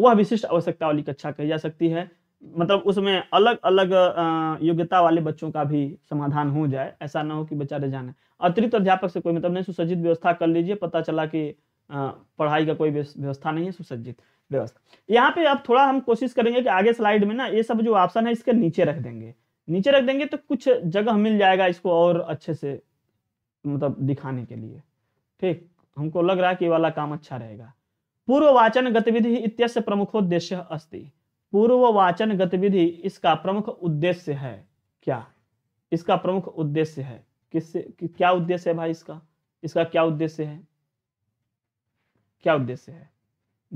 वह विशिष्ट आवश्यकता वाली कक्षा कही जा सकती है मतलब उसमें अलग अलग योग्यता वाले बच्चों का भी समाधान हो जाए ऐसा ना हो कि बेचारे जाने अतिरिक्त अध्यापक से कोई मतलब नहीं सुसज्जित व्यवस्था कर लीजिए पता चला कि पढ़ाई का कोई व्यवस्था नहीं है सुसज्जित व्यवस्था यहाँ पे अब थोड़ा हम कोशिश करेंगे कि आगे स्लाइड में ना ये सब जो ऑप्शन है इसके नीचे रख देंगे नीचे रख देंगे तो कुछ जगह मिल जाएगा इसको और अच्छे से मतलब दिखाने के लिए ठीक हमको लग रहा है कि वाला काम अच्छा रहेगा पूर्ववाचन गतिविधि इत्यस्य उद्देश्य अस्ति पूर्ववाचन गतिविधि इसका प्रमुख उद्देश्य है क्या इसका प्रमुख उद्देश्य है किससे कि, क्या उद्देश्य है भाई इसका इसका क्या उद्देश्य है क्या उद्देश्य है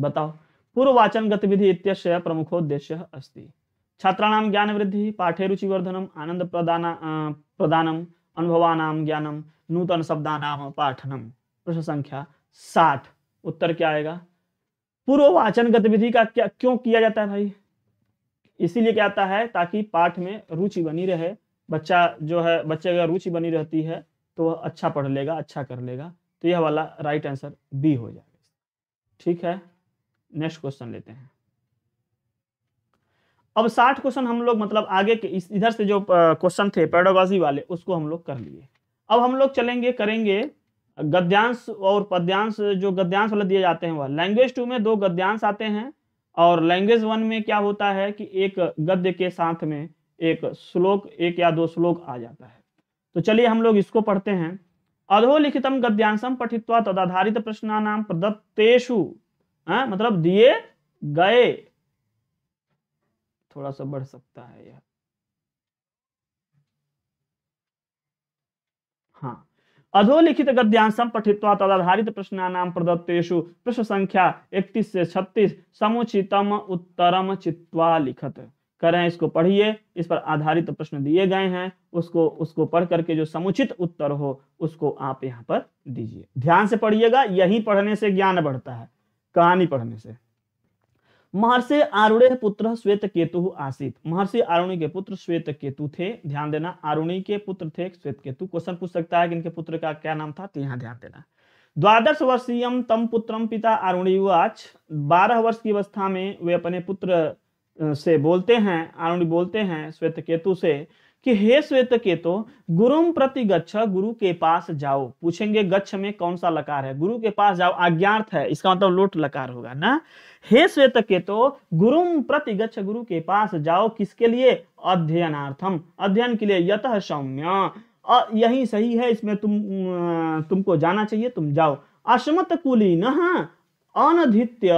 बताओ पूर्ववाचन गतिविधि इत्यस्य प्रमुखोद्देश्य अस्ति छात्राणां वृद्धि पाठे आनंद प्रदान प्रदानम अनुभवानां ज्ञानम नूतन शब्दानां पाठनम प्रश्न संख्या साठ उत्तर क्या आएगा पूर्ववाचन गतिविधि का क्या क्यों किया जाता है भाई इसीलिए क्या आता है ताकि पाठ में रुचि बनी रहे बच्चा जो है बच्चे अगर रुचि बनी रहती है तो वह अच्छा पढ़ लेगा अच्छा कर लेगा तो यह वाला राइट आंसर बी हो जाए ठीक है नेक्स्ट क्वेश्चन लेते हैं अब साठ क्वेश्चन हम लोग मतलब आगे के इस इधर से जो क्वेश्चन थे पेडोलॉजी वाले उसको हम लोग कर लिए अब हम लोग चलेंगे करेंगे गद्यांश और पद्यांश जो गद्यांश वाले दिए जाते हैं वह लैंग्वेज टू में दो गद्यांश आते हैं और लैंग्वेज वन में क्या होता है कि एक गद्य के साथ में एक श्लोक एक या दो श्लोक आ जाता है तो चलिए हम लोग इसको पढ़ते हैं अधोलिखितम गद्यांशम पठित्वा तदाधारित प्रदत्तेशु आ, मतलब दिए गए थोड़ा सा बढ़ सकता है यह हाँ अधोलिखित गद्यांशम पठित्वा तदाधारित नाम प्रदत्तेशु प्रश्न संख्या 31 से 36 समुचितम उत्तरम चित्वा लिखत है करें इसको पढ़िए इस पर आधारित तो प्रश्न दिए गए हैं उसको उसको पढ़ करके जो समुचित उत्तर हो उसको आप यहाँ पर दीजिए ध्यान से पढ़िएगा यही पढ़ने से ज्ञान बढ़ता है कहानी पढ़ने से महर्षि आरुणे पुत्र श्वेत केतु आसित महर्षि आरुणी के पुत्र श्वेत केतु थे ध्यान देना आरुणी के पुत्र थे श्वेत केतु क्वेश्चन पूछ सकता है कि इनके पुत्र का क्या नाम था तो यहाँ ध्यान देना द्वादश वर्षीय तम पुत्रम पिता आरुणीवाच बारह वर्ष की अवस्था में वे अपने पुत्र से बोलते हैं आरुणी बोलते हैं श्वेत केतु से कि हे श्वेत केतु गुरुम प्रति गच्छ गुरु के पास जाओ पूछेंगे गच्छ में कौन सा लकार है गुरु के पास जाओ आज्ञार्थ है इसका मतलब लोट लकार होगा ना हे श्वेत केतु गुरुम प्रति गच्छ गुरु के पास जाओ किसके लिए अध्ययनार्थम अध्ययन के लिए यत सौम्य यही सही है इसमें तुम तुमको जाना चाहिए तुम जाओ अशमत कुली न अनधित्य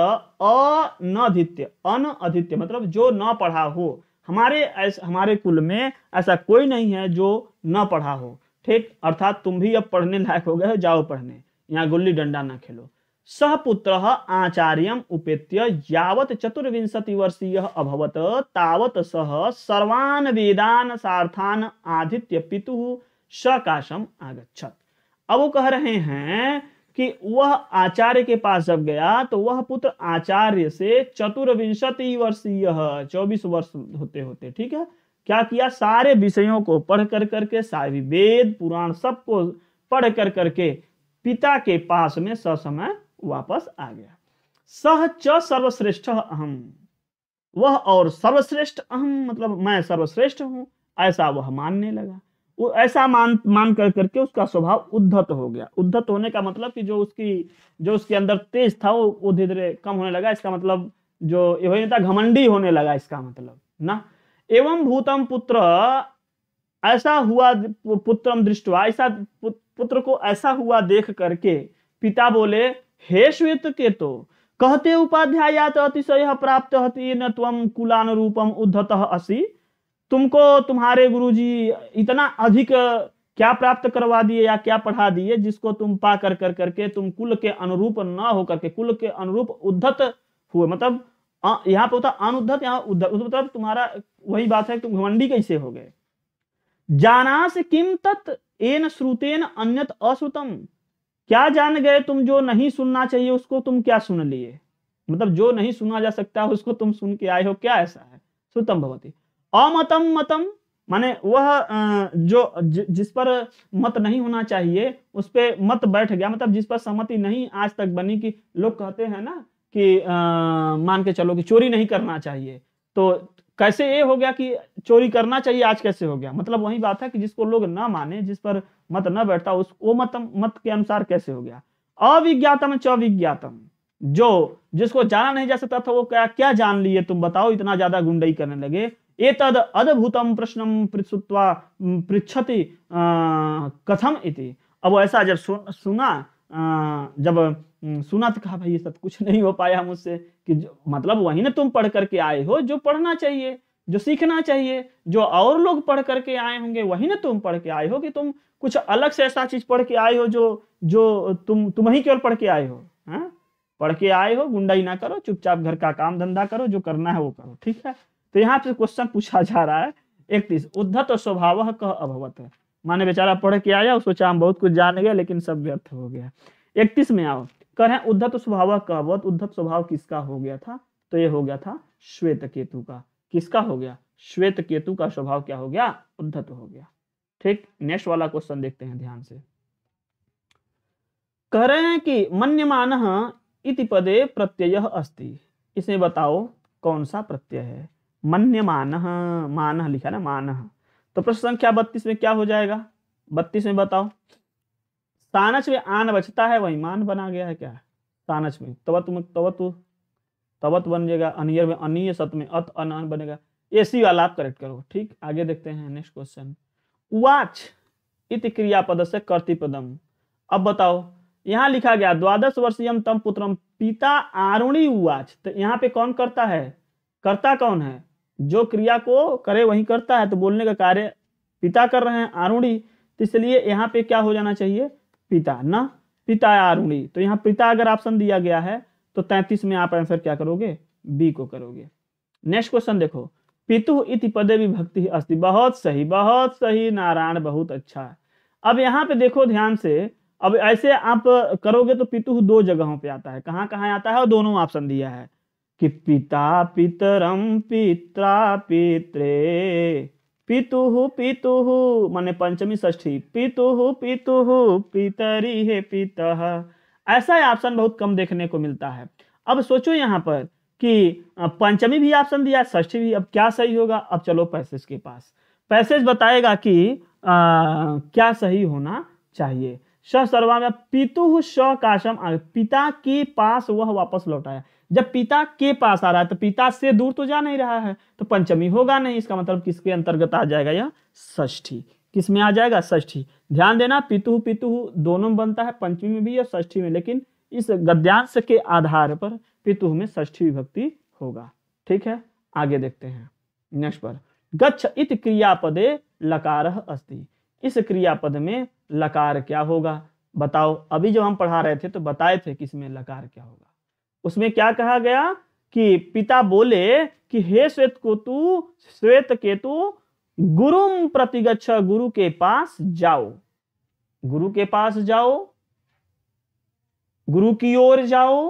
अनधित्य अनधित्य मतलब जो न पढ़ा हो हमारे हमारे कुल में ऐसा कोई नहीं है जो न पढ़ा हो ठीक अर्थात तुम भी अब पढ़ने लायक हो गए हो जाओ पढ़ने यहाँ गुल्ली डंडा ना खेलो सहपुत्र आचार्य उपेत्य यावत चतुर्विंशति वर्षीय अभवत तावत सह सर्वान वेदान सार्थान आदित्य पितु सकाशम आगछत अब वो कह रहे हैं कि वह आचार्य के पास जब गया तो वह पुत्र आचार्य से चतुर्विंशति वर्षीय चौबीस वर्ष होते होते ठीक है क्या किया सारे विषयों को पढ़ कर करके सारे वेद पुराण सबको पढ़ कर करके पिता के पास में समय वापस आ गया सह च सर्वश्रेष्ठ अहम वह और सर्वश्रेष्ठ अहम मतलब मैं सर्वश्रेष्ठ हूं ऐसा वह मानने लगा वो ऐसा मान मान कर करके उसका स्वभाव उद्धत हो गया उद्धत होने का मतलब कि जो उसकी जो उसके अंदर तेज था वो वो धीरे धीरे कम होने लगा इसका मतलब जो यही था घमंडी होने लगा इसका मतलब ना एवं भूतम पुत्र ऐसा हुआ पुत्रम दृष्टवा ऐसा पुत्र को ऐसा हुआ देख करके पिता बोले हे श्वेत के तो कहते तो अतिशय प्राप्त हती न तुम कुलानुरूपम उद्धत असी तुमको तुम्हारे गुरुजी इतना अधिक क्या प्राप्त करवा दिए या क्या पढ़ा दिए जिसको तुम पा कर कर करके तुम कुल के अनुरूप ना होकर के कुल के अनुरूप उद्धत हुए मतलब यहाँ पे होता अनुद्धत यहाँ उद्धत मतलब तुम्हारा वही बात है तुम घमंडी कैसे हो गए से किम तत् एन श्रुतेन अन्यत अश्रुतम क्या जान गए तुम जो नहीं सुनना चाहिए उसको तुम क्या सुन लिए मतलब जो नहीं सुना जा सकता उसको तुम सुन के आए हो क्या ऐसा है श्रुतम भवती अमतम मतम माने वह जो जिस पर मत नहीं होना चाहिए उस पर मत बैठ गया मतलब जिस पर सहमति नहीं आज तक बनी कि लोग कहते हैं ना कि आ, मान के चलो कि चोरी नहीं करना चाहिए तो कैसे ये हो गया कि चोरी करना चाहिए आज कैसे हो गया मतलब वही बात है कि जिसको लोग ना माने जिस पर मत न बैठता उस वो मत मत के अनुसार कैसे हो गया अविज्ञातम च विज्ञातम जो जिसको जाना नहीं जा सकता था वो क्या क्या जान लिए तुम बताओ इतना ज्यादा गुंडई करने लगे एतद अद्भुतम प्रश्न पृछुत्वा पृछति कथम इति अब ऐसा जब सुन, सुना आ, जब सुना तो कहा भाई ये सब कुछ नहीं हो पाया मुझसे कि मतलब वही ना तुम पढ़ करके आए हो जो पढ़ना चाहिए जो सीखना चाहिए जो और लोग पढ़ करके आए होंगे वही ना तुम पढ़ के आए हो कि तुम कुछ अलग से ऐसा चीज पढ़ के आए हो जो जो तुम तुम ही केवल पढ़ के आए हो है हाँ? पढ़ के आए हो गुंडाई ना करो चुपचाप घर का काम धंधा करो जो करना है वो करो ठीक है तो यहाँ पे क्वेश्चन पूछा जा रहा है इकतीस उद्धत स्वभाव कह अभवत है माने बेचारा पढ़ के आया उसको हम बहुत कुछ जान गया लेकिन सब व्यर्थ हो गया इकतीस में आओ कर है उद्धत स्वभाव कह अभवत उद्धत स्वभाव किसका हो गया था तो ये हो गया था श्वेत केतु का किसका हो गया श्वेत केतु का स्वभाव क्या हो गया उद्धत हो गया ठीक नेक्स्ट वाला क्वेश्चन देखते हैं ध्यान से कह रहे हैं कि मन्यमान इति पदे प्रत्यय अस्ति इसे बताओ कौन सा प्रत्यय है मन्य मान मान लिखा ना मान तो प्रश्न संख्या बत्तीस में क्या हो जाएगा बत्तीस में बताओ तानच में आन बचता है वही मान बना गया है क्या तानच में तवत तवत तवत बन जाएगा अनियर में अनिय सत में अत अन बनेगा एसी वाला आप करेक्ट करो ठीक आगे देखते हैं नेक्स्ट क्वेश्चन वाच इत क्रियापद से पदम अब बताओ यहाँ लिखा गया द्वादश वर्षीय तम पुत्रम पिता आरुणी उवाच तो यहाँ पे कौन करता है करता कौन है जो क्रिया को करे वही करता है तो बोलने का कार्य पिता कर रहे हैं आरुणी तो इसलिए यहाँ पे क्या हो जाना चाहिए पिता ना पिता आरुणी तो यहाँ पिता अगर ऑप्शन दिया गया है तो तैतीस में आप आंसर क्या करोगे बी को करोगे नेक्स्ट क्वेश्चन देखो पितु इति पदे विभक्ति अस्ति बहुत सही बहुत सही नारायण बहुत अच्छा है अब यहाँ पे देखो ध्यान से अब ऐसे आप करोगे तो पितु दो जगहों पे आता है कहाँ कहाँ आता है और दोनों ऑप्शन दिया है कि पिता पितरम पिता पित्रे पितुः पितुः माने पंचमी षष्ठी पितुः पितुः पितरी है पितः ऐसा ऑप्शन बहुत कम देखने को मिलता है अब सोचो यहाँ पर कि पंचमी भी ऑप्शन दिया षष्ठी भी अब क्या सही होगा अब चलो पैसेज के पास पैसेज बताएगा कि आ, क्या सही होना चाहिए स सर्वा में पितु स काशम पिता के पास वह वापस लौटाया जब पिता के पास आ रहा है तो पिता से दूर तो जा नहीं रहा है तो पंचमी होगा नहीं इसका मतलब किसके अंतर्गत आ जाएगा यह ष्ठी किस में आ जाएगा ष्ठी ध्यान देना पितु पितु दोनों बनता है पंचमी में भी या ष्ठी में लेकिन इस गद्यांश के आधार पर पितु में ष्ठी विभक्ति होगा ठीक है आगे देखते हैं नेक्स्ट पर गच्छ इत क्रियापदे लकार अस्ति इस क्रियापद में लकार क्या होगा बताओ अभी जब हम पढ़ा रहे थे तो बताए थे कि इसमें लकार क्या होगा उसमें क्या कहा गया कि पिता बोले कि हे श्वेत केतु श्वेत केतु गुरुम प्रतिगच्छ गुरु के पास जाओ गुरु के पास जाओ गुरु की ओर जाओ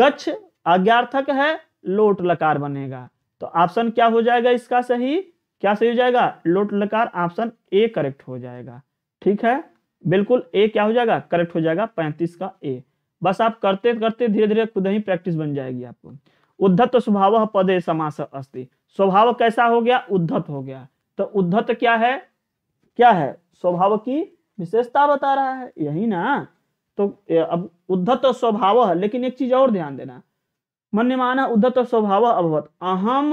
गच्छ अज्ञार्थक है लोट लकार बनेगा तो ऑप्शन क्या हो जाएगा इसका सही क्या सही हो जाएगा लोट लकार ऑप्शन ए करेक्ट हो जाएगा ठीक है बिल्कुल ए क्या हो जाएगा करेक्ट हो जाएगा पैंतीस का ए बस आप करते करते धीरे धीरे खुद ही प्रैक्टिस बन जाएगी आपको उद्धत स्वभाव पदे समास अस्ति स्वभाव कैसा हो गया उद्धत हो गया तो उद्धत क्या है क्या है स्वभाव की विशेषता बता रहा है यही ना तो अब उद्धत स्वभाव है लेकिन एक चीज और ध्यान देना मन्यमान उद्धत स्वभाव अभवत अहम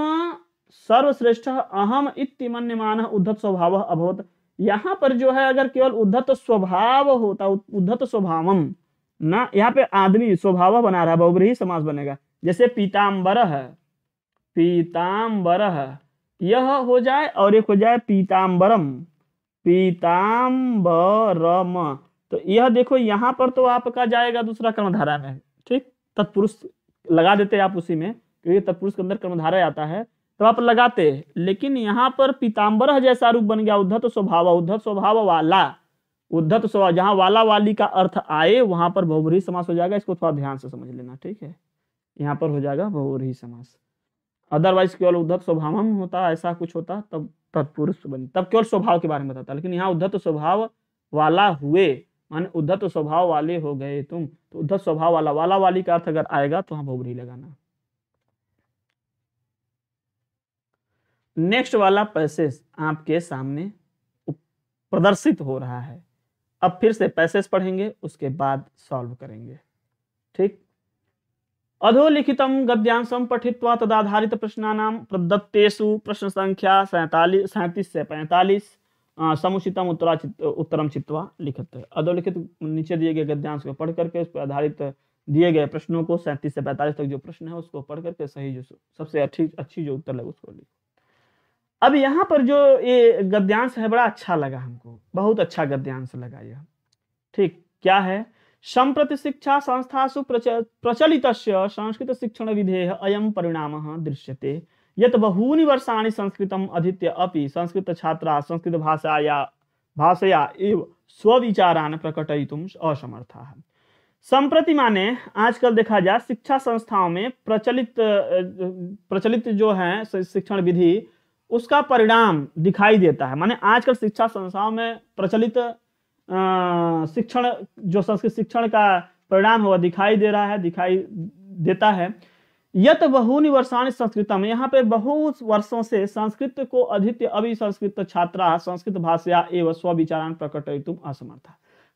सर्वश्रेष्ठ अहम इति मन्यमान उद्धत स्वभाव अभवत यहाँ पर जो है अगर केवल उद्धत स्वभाव होता उद्धत स्वभावम ना यहाँ पे आदमी स्वभाव बना रहा है बहुग्रही समास बनेगा जैसे पीताम्बर है पीताम्बर यह हो जाए और एक हो जाए पीताम्बरम पीताम्बरम तो यह देखो यहाँ पर तो आपका जाएगा दूसरा कर्मधारा में ठीक तत्पुरुष लगा देते आप उसी में क्योंकि तत्पुरुष के अंदर कर्मधारा आता है तो आप लगाते लेकिन यहाँ पर पीताम्बर जैसा रूप बन गया उद्धत स्वभाव उद्धत स्वभाव वाला उद्धत स्वभाव जहां वाला वाली का अर्थ आए वहां पर बहुबरी समास हो जाएगा इसको थोड़ा ध्यान से समझ लेना ठीक है यहाँ पर हो जाएगा बहुवरी समास अदरवाइज केवल उद्धत स्वभाव होता ऐसा कुछ होता तब तत्पुरुष बने तब केवल स्वभाव के बारे में बताता लेकिन यहाँ उद्धत स्वभाव वाला हुए माने उद्धत स्वभाव वाले हो गए तुम तो उद्धत स्वभाव वाला वाला वाली का अर्थ अगर आएगा तो वहां बहुवरी लगाना नेक्स्ट वाला पैसेज आपके सामने प्रदर्शित हो रहा है अब फिर से पैसेज पढ़ेंगे उसके बाद सॉल्व करेंगे ठीक अधोलिखितम गद्यांशम पठित्वा तदाधारित प्रश्नानाम प्रदत्तेषु प्रश्न संख्या सैतालीस सैंतीस से पैंतालीस समुचितम उत्तराचित उत्तरम चित्वा लिखित अधोलिखित नीचे दिए गए गद्यांश को पढ़ करके उस पर आधारित दिए गए प्रश्नों को सैंतीस से पैंतालीस तक जो प्रश्न है उसको पढ़ करके सही जो सबसे अच्छी अच्छी जो उत्तर लगे उसको लिखो अब यहाँ पर जो ये गद्यांश है बड़ा अच्छा लगा हमको बहुत अच्छा गद्यांश लगा यह ठीक क्या है संप्रति शिक्षा संस्था प्रचलित संस्कृत शिक्षण विधेय अयम परिणाम दृश्यते यत बहूनि वर्षाणि संस्कृतम अधीत्य अपि संस्कृत छात्रा संस्कृत भाषाया भाषाया एव स्वविचारान प्रकटयितुम असमर्था संप्रति माने आजकल देखा जाए शिक्षा संस्थाओं में प्रचलित प्रचलित जो है शिक्षण विधि उसका परिणाम दिखाई देता है माने आजकल शिक्षा संस्थाओं में प्रचलित शिक्षण जो संस्कृत शिक्षण का परिणाम हुआ दिखाई दे रहा है दिखाई देता है यत बहुनि वर्षाण संस्कृतम यहाँ पे बहुत वर्षों से संस्कृत को अधित्य अभी संस्कृत छात्रा संस्कृत भाषा एवं स्वविचारान प्रकट असमर्थ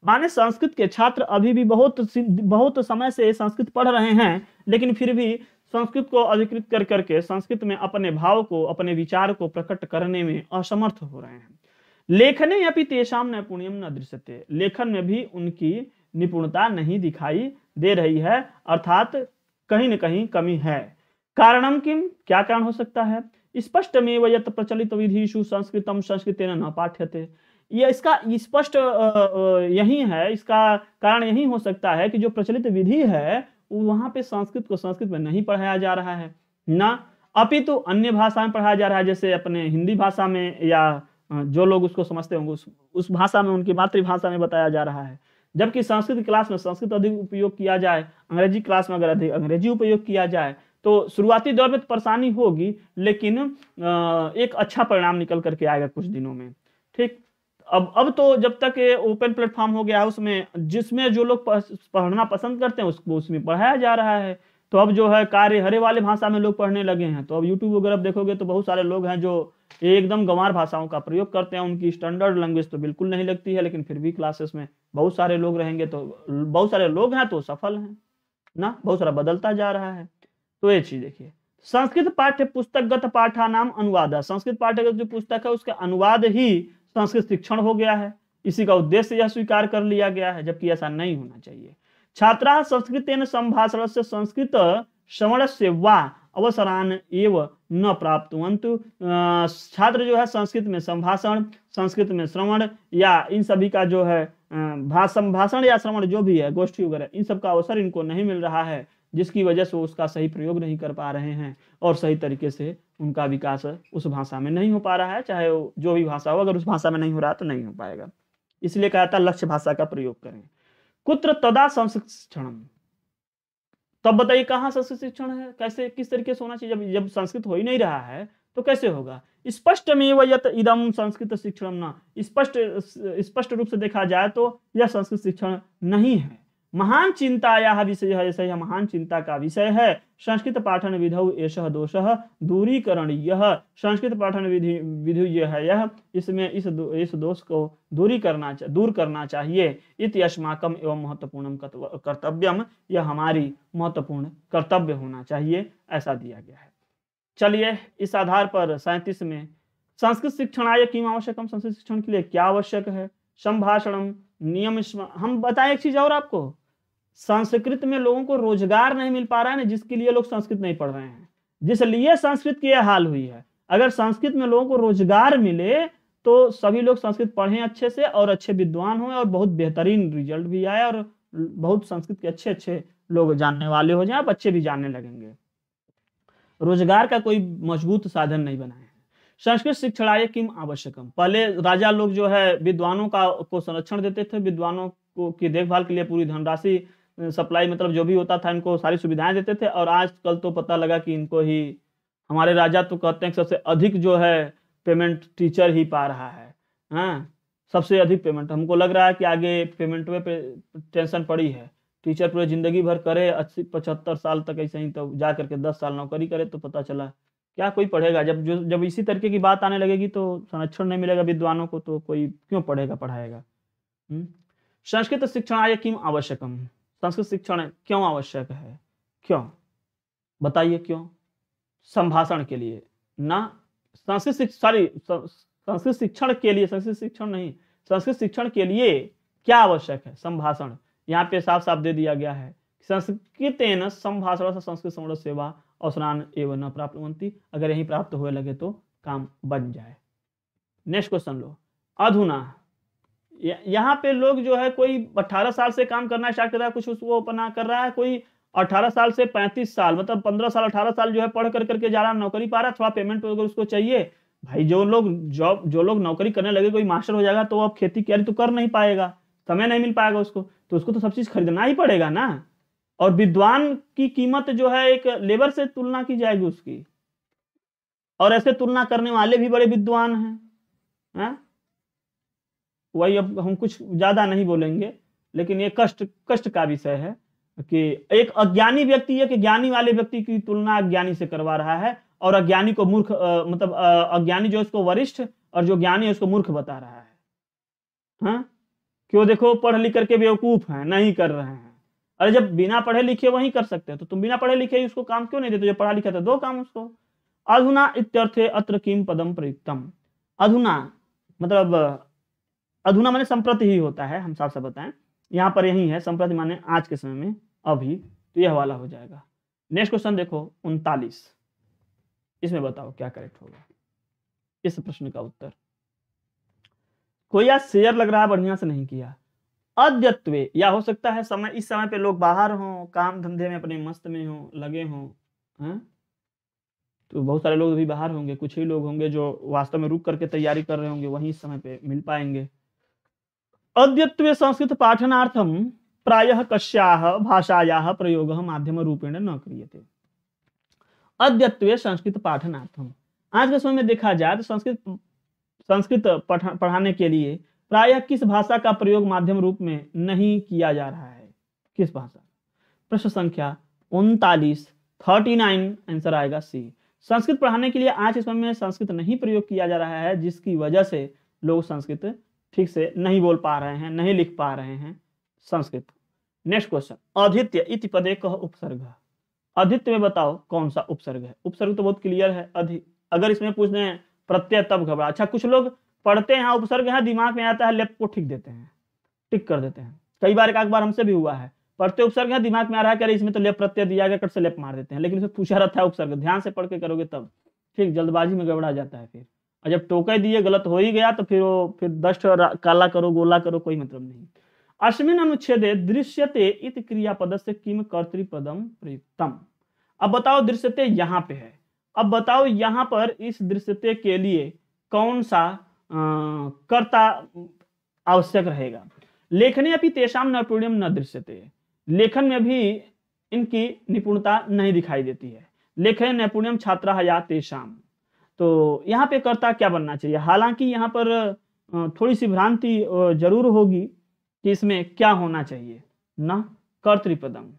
माने संस्कृत के छात्र अभी भी बहुत बहुत समय से संस्कृत पढ़ रहे हैं लेकिन फिर भी संस्कृत को अधिकृत कर करके संस्कृत में अपने भाव को अपने विचार को प्रकट करने में असमर्थ हो रहे हैं लेखने अपनी तेषाम नैपुण्यम न दृश्यते लेखन में भी उनकी निपुणता नहीं दिखाई दे रही है अर्थात कहीं न कहीं कमी है कारणम किम क्या कारण हो सकता है स्पष्ट में यत प्रचलित शु संस्कृतम संस्कृत न पाठ्यते यह इसका स्पष्ट यही है इसका कारण यही हो सकता है कि जो प्रचलित विधि है वहां पे संस्कृत को संस्कृत में नहीं पढ़ाया जा रहा है ना अपितु तो अन्य भाषा में पढ़ाया जा रहा है जैसे अपने हिंदी भाषा में या जो लोग उसको समझते होंगे उस, उस भाषा में उनकी मातृभाषा में बताया जा रहा है जबकि संस्कृत क्लास में संस्कृत अधिक उपयोग किया जाए अंग्रेजी क्लास में अगर अधिक अंग्रेजी उपयोग किया जाए तो शुरुआती दौर में तो परेशानी होगी लेकिन एक अच्छा परिणाम निकल करके आएगा कुछ दिनों में ठीक अब अब तो जब तक ये ओपन प्लेटफॉर्म हो गया है उसमें जिसमें जो लोग पढ़ना पसंद करते हैं उसको उसमें पढ़ाया जा रहा है तो अब जो है कार्य हरे वाले भाषा में लोग पढ़ने लगे हैं तो अब यूट्यूब वगैरह देखोगे तो बहुत सारे लोग हैं जो एकदम गंवार भाषाओं का प्रयोग करते हैं उनकी स्टैंडर्ड लैंग्वेज तो बिल्कुल नहीं लगती है लेकिन फिर भी क्लासेस में बहुत सारे लोग रहेंगे तो बहुत सारे लोग हैं तो सफल हैं ना बहुत सारा बदलता जा रहा है तो ये चीज देखिए संस्कृत पाठ्य पुस्तकगत पाठा नाम अनुवाद संस्कृत पाठ्यगत जो पुस्तक है उसका अनुवाद ही संस्कृत शिक्षण हो गया है इसी का उद्देश्य यह स्वीकार कर लिया गया है जबकि ऐसा नहीं होना चाहिए छात्रा संस्कृत संभाषण से संस्कृत श्रवण से अवसरान एव न प्राप्त अंतु छात्र जो है संस्कृत में संभाषण संस्कृत में श्रवण या इन सभी का जो है संभाषण या श्रवण जो भी है गोष्ठी वगैरह इन सब का अवसर इनको नहीं मिल रहा है जिसकी वजह से वो उसका सही प्रयोग नहीं कर पा रहे हैं और सही तरीके से उनका विकास उस भाषा में नहीं हो पा रहा है चाहे वो जो भी भाषा हो अगर उस भाषा में नहीं हो रहा तो नहीं हो पाएगा इसलिए कहा था लक्ष्य भाषा का प्रयोग करें कुत्र तदा शिक्षण तब बताइए कहाँ संस्कृत शिक्षण है कैसे किस तरीके से होना चाहिए जब जब संस्कृत हो ही नहीं रहा है तो कैसे होगा स्पष्ट में वह इदम संस्कृत शिक्षण ना स्पष्ट स्पष्ट रूप से देखा जाए तो यह संस्कृत शिक्षण नहीं है महान यह विषय ऐसा यह महान चिंता का विषय है संस्कृत पाठन विधौ एष दोष दूरीकरण यह संस्कृत पाठन विधि विधि यह है यह इसमें इस दो, इस दोष को दूरी करना दूर करना चाहिए इति अस्माकम एवं महत्वपूर्ण कर्तव्यम यह हमारी महत्वपूर्ण कर्तव्य होना चाहिए ऐसा दिया गया है चलिए इस आधार पर सैंतीस में संस्कृत शिक्षण आय किम आवश्यकम संस्कृत शिक्षण के लिए क्या आवश्यक है संभाषणम नियम हम बताएं एक चीज और आपको संस्कृत में लोगों को रोजगार नहीं मिल पा रहा है ना जिसके लिए लोग संस्कृत नहीं पढ़ रहे हैं जिसलिए संस्कृत की यह हाल हुई है अगर संस्कृत में लोगों को रोजगार मिले तो सभी लोग संस्कृत पढ़ें अच्छे से और अच्छे विद्वान हों और बहुत बेहतरीन रिजल्ट भी आए और बहुत संस्कृत के अच्छे अच्छे लोग जानने वाले हो जाए बच्चे भी जानने लगेंगे रोजगार का कोई मजबूत साधन नहीं बनाए संस्कृत शिक्षणाय किम आवश्यकम पहले राजा लोग जो है विद्वानों का को संरक्षण देते थे विद्वानों को की देखभाल के लिए पूरी धनराशि सप्लाई मतलब जो भी होता था इनको सारी सुविधाएं देते थे और आज कल तो पता लगा कि इनको ही हमारे राजा तो कहते हैं सबसे अधिक जो है पेमेंट टीचर ही पा रहा है हाँ सबसे अधिक पेमेंट हमको लग रहा है कि आगे पेमेंट में पे टेंशन पड़ी है टीचर पूरे ज़िंदगी भर करे अस्सी पचहत्तर साल तक ऐसे ही तो जा करके दस साल नौकरी करे तो पता चला क्या कोई पढ़ेगा जब जो जब इसी तरीके की बात आने लगेगी तो संरक्षण नहीं मिलेगा विद्वानों को तो कोई क्यों पढ़ेगा पढ़ाएगा हम्म, संस्कृत शिक्षण आय किम आवश्यकम संस्कृत शिक्षण क्यों आवश्यक है क्यों बताइए क्यों संभाषण के लिए ना संस्कृत सॉरी संस्कृत शिक्षण के लिए संस्कृत शिक्षण नहीं संस्कृत शिक्षण के लिए क्या आवश्यक है संभाषण यहाँ पे साफ साफ दे दिया गया है संस्कृत न संभाषण संस्कृत समृद्ध सेवा और स्नान एवं न प्राप्त होती अगर यही प्राप्त हुए लगे तो काम बन जाए नेक्स्ट क्वेश्चन लो अधुना यहाँ पे लोग जो है कोई 18 साल से काम करना स्टार्ट कर रहा है कुछ उसको अपना कर रहा है कोई 18 साल से 35 साल मतलब 15 साल 18 साल जो है पढ़ कर करके जा रहा है नौकरी पा रहा है थोड़ा पेमेंट अगर उसको चाहिए भाई जो लोग जॉब जो लोग नौकरी करने लगे कोई मास्टर हो जाएगा तो वो अब खेती क्यारी तो कर नहीं पाएगा समय नहीं मिल पाएगा उसको तो उसको तो सब चीज़ खरीदना ही पड़ेगा ना और विद्वान की कीमत जो है एक लेबर से तुलना की जाएगी उसकी और ऐसे तुलना करने वाले भी बड़े विद्वान हैं है? वही अब हम कुछ ज्यादा नहीं बोलेंगे लेकिन ये कष्ट कष्ट का विषय है कि एक अज्ञानी व्यक्ति एक ज्ञानी वाले व्यक्ति की तुलना अज्ञानी से करवा रहा है और अज्ञानी को मूर्ख मतलब अज्ञानी जो उसको वरिष्ठ और जो ज्ञानी है उसको मूर्ख बता रहा है हाँ क्यों वो देखो पढ़ लिख करके बेवकूफ है नहीं कर रहे हैं अरे जब बिना पढ़े लिखे वही कर सकते हैं तो तुम बिना पढ़े लिखे उसको काम क्यों नहीं देते जो पढ़ा लिखा था दो काम उसको अधुना इत्यर्थे अत्र किम पदम प्रयुक्तम अधुना मतलब अधूना माने संप्रति ही होता है हम साफ साफ बताएं यहाँ पर यही है संप्रति माने आज के समय में अभी तो यह वाला हो जाएगा नेक्स्ट क्वेश्चन देखो उनतालीस इसमें बताओ क्या करेक्ट होगा इस प्रश्न का उत्तर कोई आज शेयर लग रहा है बढ़िया से नहीं किया अद्यत्व या हो सकता है समय इस समय पे लोग बाहर हों काम धंधे में अपने मस्त में हों लगे हों तो बहुत सारे लोग भी बाहर होंगे कुछ ही लोग होंगे जो वास्तव में रुक करके तैयारी कर रहे होंगे वहीं इस समय पे मिल पाएंगे अद्यत्वे संस्कृत पाठनार्थम प्रायः कस्याः भाषायाः प्रयोगः माध्यमरूपेण न क्रियते अद्यत्वे संस्कृत पाठनार्थम आज के समय में देखा जाए तो संस्कृत संस्कृत पढ़ाने के लिए प्रायः किस भाषा का प्रयोग माध्यम रूप में नहीं किया जा रहा है किस भाषा प्रश्न संख्या उनतालीस थर्टी नाइन आंसर आएगा सी संस्कृत पढ़ाने के लिए आज के समय में संस्कृत नहीं प्रयोग किया जा रहा है जिसकी वजह से लोग संस्कृत ठीक से नहीं बोल पा रहे हैं नहीं लिख पा रहे हैं संस्कृत नेक्स्ट क्वेश्चन अधित्य इति पदे कह उपसर्ग अधित्य में बताओ कौन सा उपसर्ग है उपसर्ग तो बहुत क्लियर है अधि अगर इसमें पूछ रहे हैं प्रत्यय तब घबरा अच्छा कुछ लोग पढ़ते हैं उपसर्ग है दिमाग में आता है लेप को ठीक देते हैं टिक कर देते हैं कई बार एक बार हमसे भी हुआ है पढ़ते उपसर्ग है दिमाग में आ रहा है कह इसमें तो लेप प्रत्यय दिया गया कट से लेप मार देते हैं लेकिन इसमें पूछा रहता है उपसर्ग ध्यान से पढ़ के करोगे तब ठीक जल्दबाजी में गबड़ा जाता है फिर और जब टोके दिए गलत हो ही गया तो फिर वो फिर दस्ट काला करो गोला करो कोई मतलब नहीं अश्विन अनुच्छेद दृश्यते इत क्रिया पद से किम कर्तृपदम प्रयुक्तम अब बताओ दृश्यते यहाँ पे है अब बताओ यहाँ पर इस दृश्यते के लिए कौन सा आ, कर्ता आवश्यक रहेगा लेखने अपनी तेषाम नैपुण्यम न दृश्यते लेखन में भी इनकी निपुणता नहीं दिखाई देती है लेखन नैपुण्यम छात्रा या तेषाम तो यहाँ पे कर्ता क्या बनना चाहिए हालांकि यहाँ पर थोड़ी सी भ्रांति जरूर होगी कि इसमें क्या होना चाहिए न कर्तृपदम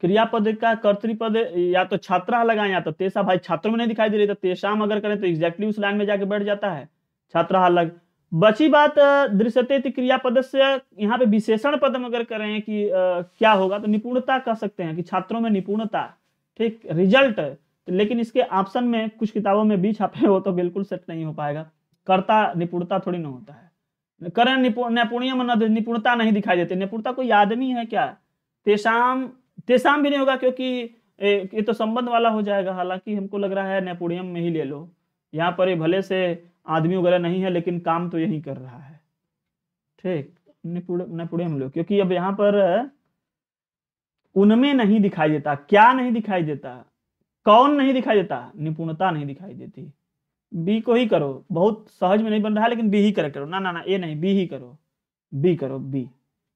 क्रियापद का कर्तृपद या तो छात्रा लगाए या तो तेसा भाई छात्रों में नहीं दिखाई दे रही तो तेसाम अगर करें तो एग्जैक्टली उस लाइन में जाके बैठ जाता है छात्रा अलग बची बात दृश्यते क्रियापद से यहाँ पे विशेषण पद अगर करें कि आ, क्या होगा तो निपुणता कह सकते हैं कि छात्रों में निपुणता ठीक रिजल्ट लेकिन इसके ऑप्शन में कुछ किताबों में बी छापे हो तो बिल्कुल सेट नहीं हो पाएगा कर्ता निपुणता थोड़ी ना होता है करें नैपुणियम निपुणता नहीं दिखाई देती निपुणता कोई आदमी है क्या तेसाम तेसाम भी नहीं होगा क्योंकि ये तो संबंध वाला हो जाएगा हालांकि हमको लग रहा है नैपुणियम में ही ले लो यहाँ पर ये भले से आदमी वगैरह नहीं है लेकिन काम तो यही कर रहा है ठीक नैपुणियम लो क्योंकि अब यहाँ पर उनमें नहीं दिखाई देता क्या नहीं दिखाई देता कौन नहीं दिखाई देता निपुणता नहीं दिखाई देती बी को ही करो बहुत सहज में नहीं बन रहा है लेकिन बी ही करेक्ट करो ना ना ना ए नहीं बी ही करो बी करो बी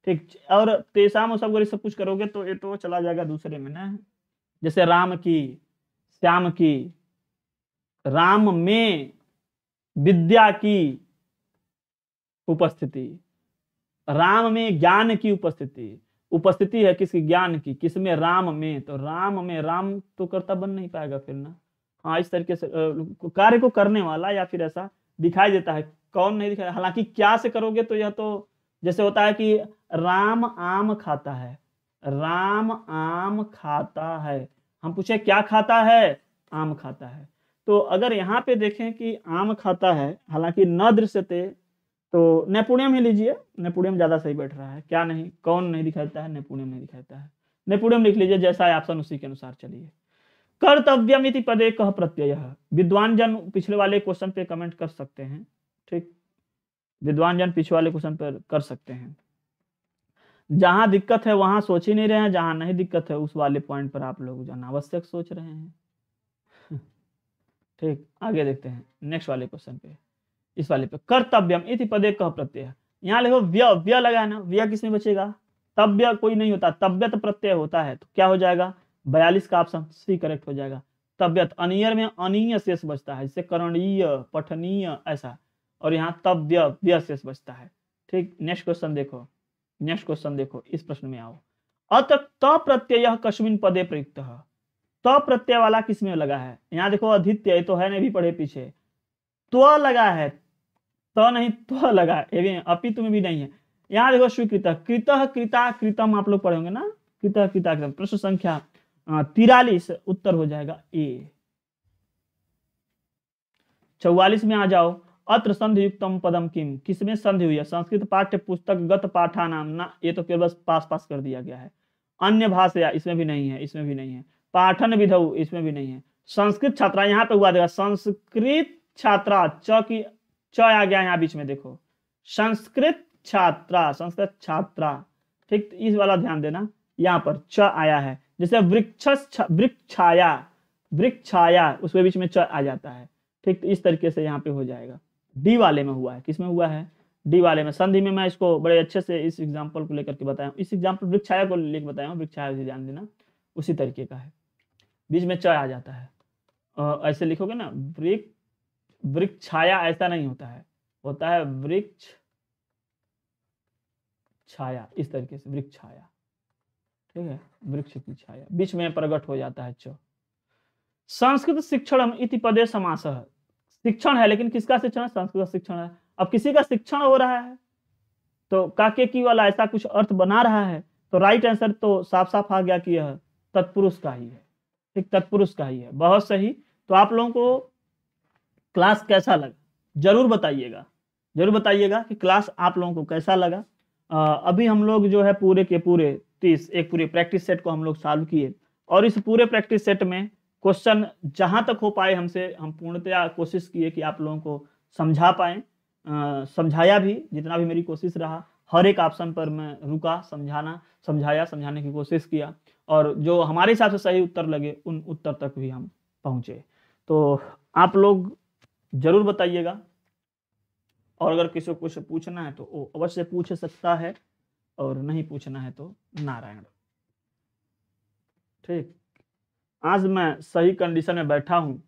ठीक और तेसाम सब सब सब कुछ करोगे तो ये तो चला जाएगा दूसरे में ना जैसे राम की श्याम की राम में विद्या की उपस्थिति राम में ज्ञान की उपस्थिति उपस्थिति है किसकी ज्ञान की किसमें राम में तो राम में राम तो कर्ता बन नहीं पाएगा फिर ना हाँ इस तरीके से कार्य को करने वाला या फिर ऐसा दिखाई देता है कौन नहीं दिखाई हालांकि क्या से करोगे तो यह तो जैसे होता है कि राम आम खाता है राम आम खाता है हम पूछे क्या खाता है आम खाता है तो अगर यहाँ पे देखें कि आम खाता है हालांकि न दृश्यते तो नेपुडियम ही लीजिए नेपुडियम ज़्यादा सही बैठ रहा है क्या नहीं कौन नहीं दिखाई देता है नेपुडियम नहीं दिखाई देता है नेपुडियम लिख लीजिए जैसा है ऑप्शन उसी के अनुसार चलिए कर्तव्यम इति पदे कह प्रत्यय विद्वान जन पिछले वाले क्वेश्चन पे कमेंट कर सकते हैं ठीक विद्वान जन पिछले वाले क्वेश्चन पर कर सकते हैं जहां दिक्कत है वहां सोच ही नहीं रहे हैं जहां नहीं दिक्कत है उस वाले पॉइंट पर आप लोग अनावश्यक सोच रहे हैं ठीक आगे देखते हैं नेक्स्ट वाले क्वेश्चन पे इस वाले पे कर्तव्यम इति पदे कह प्रत्यय यहाँ लिखो व्य व्य लगा है ना व्य किसमें बचेगा तब्य कोई नहीं होता तब्यत प्रत्यय होता है तो क्या हो जाएगा बयालीस का ऑप्शन सी करेक्ट हो जाएगा तब्यत अनियर में अनिय शेष बचता है जैसे करणीय पठनीय ऐसा और यहाँ तब्य व्य शेष बचता है ठीक नेक्स्ट क्वेश्चन देखो नेक्स्ट क्वेश्चन देखो इस प्रश्न में आओ अत तत्यय कश्मीन पदे प्रयुक्त है त प्रत्यय वाला किसमें लगा है यहाँ देखो अधित्य तो है नहीं भी पढ़े पीछे त्व लगा है तो नहीं तो लगा अपितु में भी नहीं है यहाँ देखो स्वीकृत कृत कृता कृतम आप लोग पढ़ेंगे ना कृत कृता कृतम प्रश्न संख्या तिरालीस उत्तर हो जाएगा ए चौवालीस में आ जाओ अत्र संधि युक्तम पदम किम किसमें संधि हुई है संस्कृत पाठ्य पुस्तक गत पाठा नाम ना ये तो केवल बस पास पास कर दिया गया है अन्य भाषा इसमें भी नहीं है इसमें भी नहीं है पाठन विधौ इसमें भी नहीं है संस्कृत छात्रा यहाँ पे हुआ देगा संस्कृत छात्रा च की च आ गया यहाँ बीच में देखो संस्कृत छात्रा संस्कृत छात्रा ठीक इस वाला ध्यान देना यहाँ पर च आया है जैसे वृक्ष वृक्षाया वृक्षाया उसके बीच में च आ जाता है ठीक तो इस तरीके से यहाँ पे हो जाएगा डी वाले में हुआ है किसमें हुआ है डी वाले में संधि में मैं इसको बड़े अच्छे से इस एग्जाम्पल को लेकर के बताया इस एग्जाम्पल वृक्षाया को लेकर बताया हूँ वृक्षाया ध्यान देना उसी तरीके का है बीच में च आ जाता है आ, ऐसे लिखोगे ना वृक्ष वृक्ष छाया ऐसा नहीं होता है होता है वृक्ष छाया इस तरीके से वृक्ष छाया ठीक है वृक्ष की छाया बीच में प्रकट हो जाता है च संस्कृत शिक्षण इति पदे समास है शिक्षण है लेकिन किसका शिक्षण है संस्कृत शिक्षण है अब किसी का शिक्षण हो रहा है तो काके की वाला ऐसा कुछ अर्थ बना रहा है तो राइट आंसर तो साफ साफ आ गया कि यह तत्पुरुष का ही है ठीक तत्पुरुष का ही है बहुत सही तो आप लोगों को क्लास कैसा लगा जरूर बताइएगा जरूर बताइएगा कि क्लास आप लोगों को कैसा लगा आ, अभी हम लोग जो है पूरे के पूरे तीस एक पूरे प्रैक्टिस सेट को हम लोग सॉल्व किए और इस पूरे प्रैक्टिस सेट में क्वेश्चन जहां तक हो पाए हमसे हम पूर्णतया कोशिश किए कि आप लोगों को समझा पाए समझाया भी जितना भी मेरी कोशिश रहा हर एक ऑप्शन पर मैं रुका समझाना समझाया समझाने की कोशिश किया और जो हमारे हिसाब से सही उत्तर लगे उन उत्तर तक भी हम पहुंचे तो आप लोग जरूर बताइएगा और अगर किसी को कुछ पूछना है तो वो अवश्य पूछ सकता है और नहीं पूछना है तो नारायण ठीक आज मैं सही कंडीशन में बैठा हूँ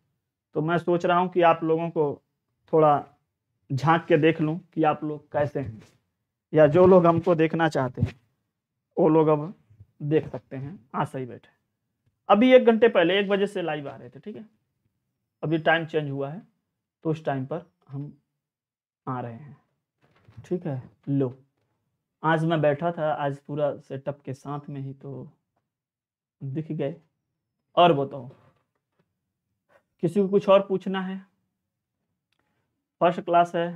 तो मैं सोच रहा हूँ कि आप लोगों को थोड़ा झांक के देख लूँ कि आप लोग कैसे हैं या जो लोग हमको देखना चाहते हैं वो लोग अब देख सकते हैं आज सही बैठे अभी एक घंटे पहले एक बजे से लाइव आ रहे थे ठीक है अभी टाइम चेंज हुआ है तो उस टाइम पर हम आ रहे हैं ठीक है लो आज मैं बैठा था आज पूरा सेटअप के साथ में ही तो दिख गए और बताओ किसी को कुछ और पूछना है फर्स्ट क्लास है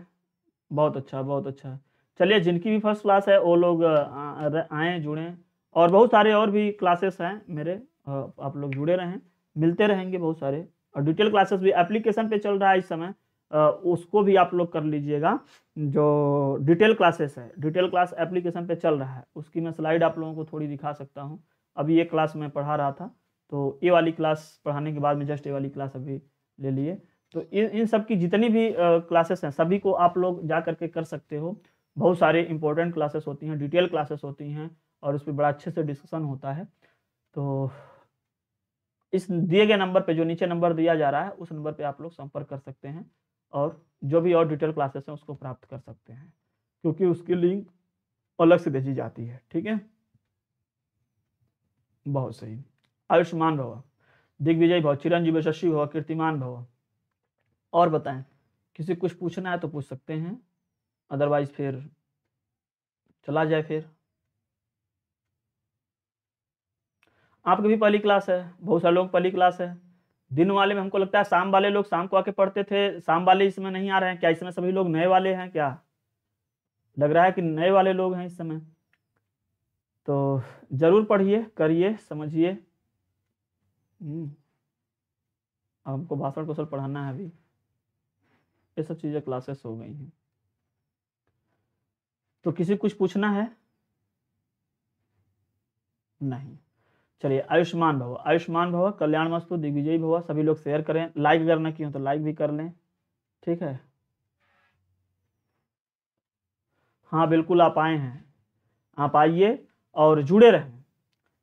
बहुत अच्छा बहुत अच्छा चलिए जिनकी भी फर्स्ट क्लास है वो लोग आए जुड़े और बहुत सारे और भी क्लासेस हैं मेरे आप लोग जुड़े रहें मिलते रहेंगे बहुत सारे और डिटेल क्लासेस भी एप्लीकेशन पे चल रहा है इस समय उसको भी आप लोग कर लीजिएगा जो डिटेल क्लासेस है डिटेल क्लास एप्लीकेशन पे चल रहा है उसकी मैं स्लाइड आप लोगों को थोड़ी दिखा सकता हूँ अभी ये क्लास मैं पढ़ा रहा था तो ये वाली क्लास पढ़ाने के बाद में जस्ट ये वाली क्लास अभी ले लिए तो इन इन सब की जितनी भी क्लासेस हैं सभी को आप लोग जा करके कर सकते हो बहुत सारे इंपॉर्टेंट क्लासेस होती हैं डिटेल क्लासेस होती हैं और उस पर बड़ा अच्छे से डिस्कशन होता है तो इस दिए गए नंबर पे जो नीचे नंबर दिया जा रहा है उस नंबर पे आप लोग संपर्क कर सकते हैं और जो भी और डिटेल क्लासेस हैं उसको प्राप्त कर सकते हैं क्योंकि उसकी लिंक अलग से भेजी जाती है ठीक है बहुत सही आयुष्मान भव दिग्विजय भव चिरंजीव शशि भव कीर्तिमान भव और बताएं किसी कुछ पूछना है तो पूछ सकते हैं अदरवाइज फिर चला जाए फिर आपकी भी पहली क्लास है बहुत सारे लोग पहली क्लास है दिन वाले में हमको लगता है शाम वाले लोग शाम को आके पढ़ते थे शाम वाले इसमें नहीं आ रहे हैं क्या इसमें सभी लोग नए वाले हैं क्या लग रहा है कि नए वाले लोग हैं इस समय तो जरूर पढ़िए करिए समझिए हम्म। अब हमको भाषण कौशल पढ़ाना है अभी ये सब चीज़ें क्लासेस हो गई हैं तो किसी कुछ पूछना है नहीं चलिए आयुष्मान भव आयुष्मान भव कल्याण मस्तु दिग्विजय भव सभी लोग शेयर करें लाइक अगर ना किए तो लाइक भी कर लें ठीक है हाँ बिल्कुल आप आए हैं आप आइए और जुड़े रहें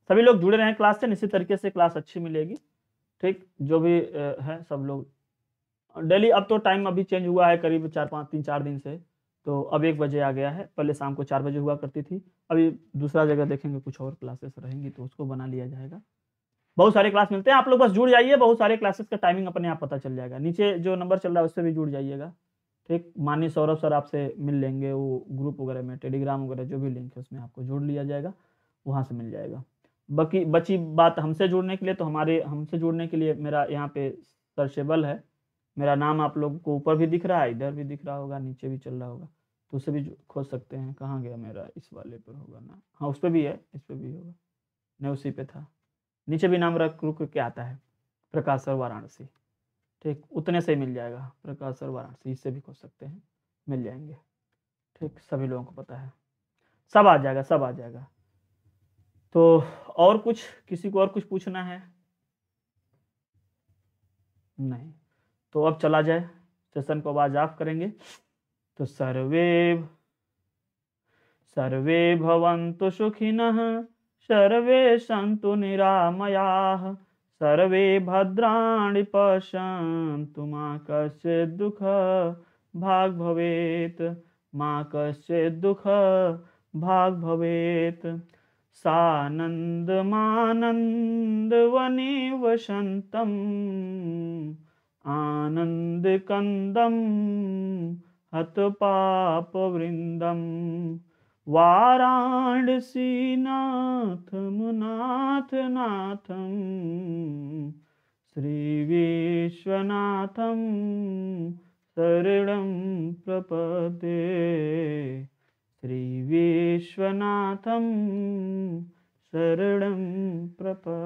सभी लोग जुड़े रहें क्लास से निश्चित तरीके से क्लास अच्छी मिलेगी ठीक जो भी है सब लोग डेली अब तो टाइम अभी चेंज हुआ है करीब चार पाँच तीन चार दिन से तो अब एक बजे आ गया है पहले शाम को चार बजे हुआ करती थी अभी दूसरा जगह देखेंगे कुछ और क्लासेस रहेंगी तो उसको बना लिया जाएगा बहुत सारे क्लास मिलते हैं आप लोग बस जुड़ जाइए बहुत सारे क्लासेस का टाइमिंग अपने आप पता चल जाएगा नीचे जो नंबर चल रहा है उससे भी जुड़ जाइएगा ठीक मान्य सौरभ सर आपसे मिल लेंगे वो ग्रुप वगैरह में टेलीग्राम वगैरह जो भी लिंक है उसमें आपको जोड़ लिया जाएगा वहाँ से मिल जाएगा बाकी बची बात हमसे जुड़ने के लिए तो हमारे हमसे जुड़ने के लिए मेरा यहाँ पे सर्चेबल है मेरा नाम आप लोग को ऊपर भी दिख रहा है इधर भी दिख रहा होगा नीचे भी चल रहा होगा तो उसे भी खोज सकते हैं कहाँ गया मेरा इस वाले पर होगा ना हाँ उस पर भी है इस पर भी होगा नहीं उसी पे था नीचे भी नाम रख रुक के आता है प्रकाश और वाराणसी ठीक उतने से ही मिल जाएगा प्रकाश और वाराणसी इससे भी खोज सकते हैं मिल जाएंगे ठीक सभी लोगों को पता है सब आ जाएगा सब आ जाएगा तो और कुछ किसी को और कुछ पूछना है नहीं तो अब चला जाए सेशन को आवाज ऑफ करेंगे तो सर्वे सर्वे भवन्तु सुखिनः सर्वे सन्तु निरामयाः सर्वे भद्राणि पश्यन्तु मा कश्चित् दुःख भाग् भवेत् मा कश्चित् दुःख भाग् भवेत् वसन्तम् आनन्दकन्दम् हतपापवृन्दं वाराणसीनाथं श्री विश्वनाथम शरण प्रपदे श्री विश्वनाथम शरण प्रप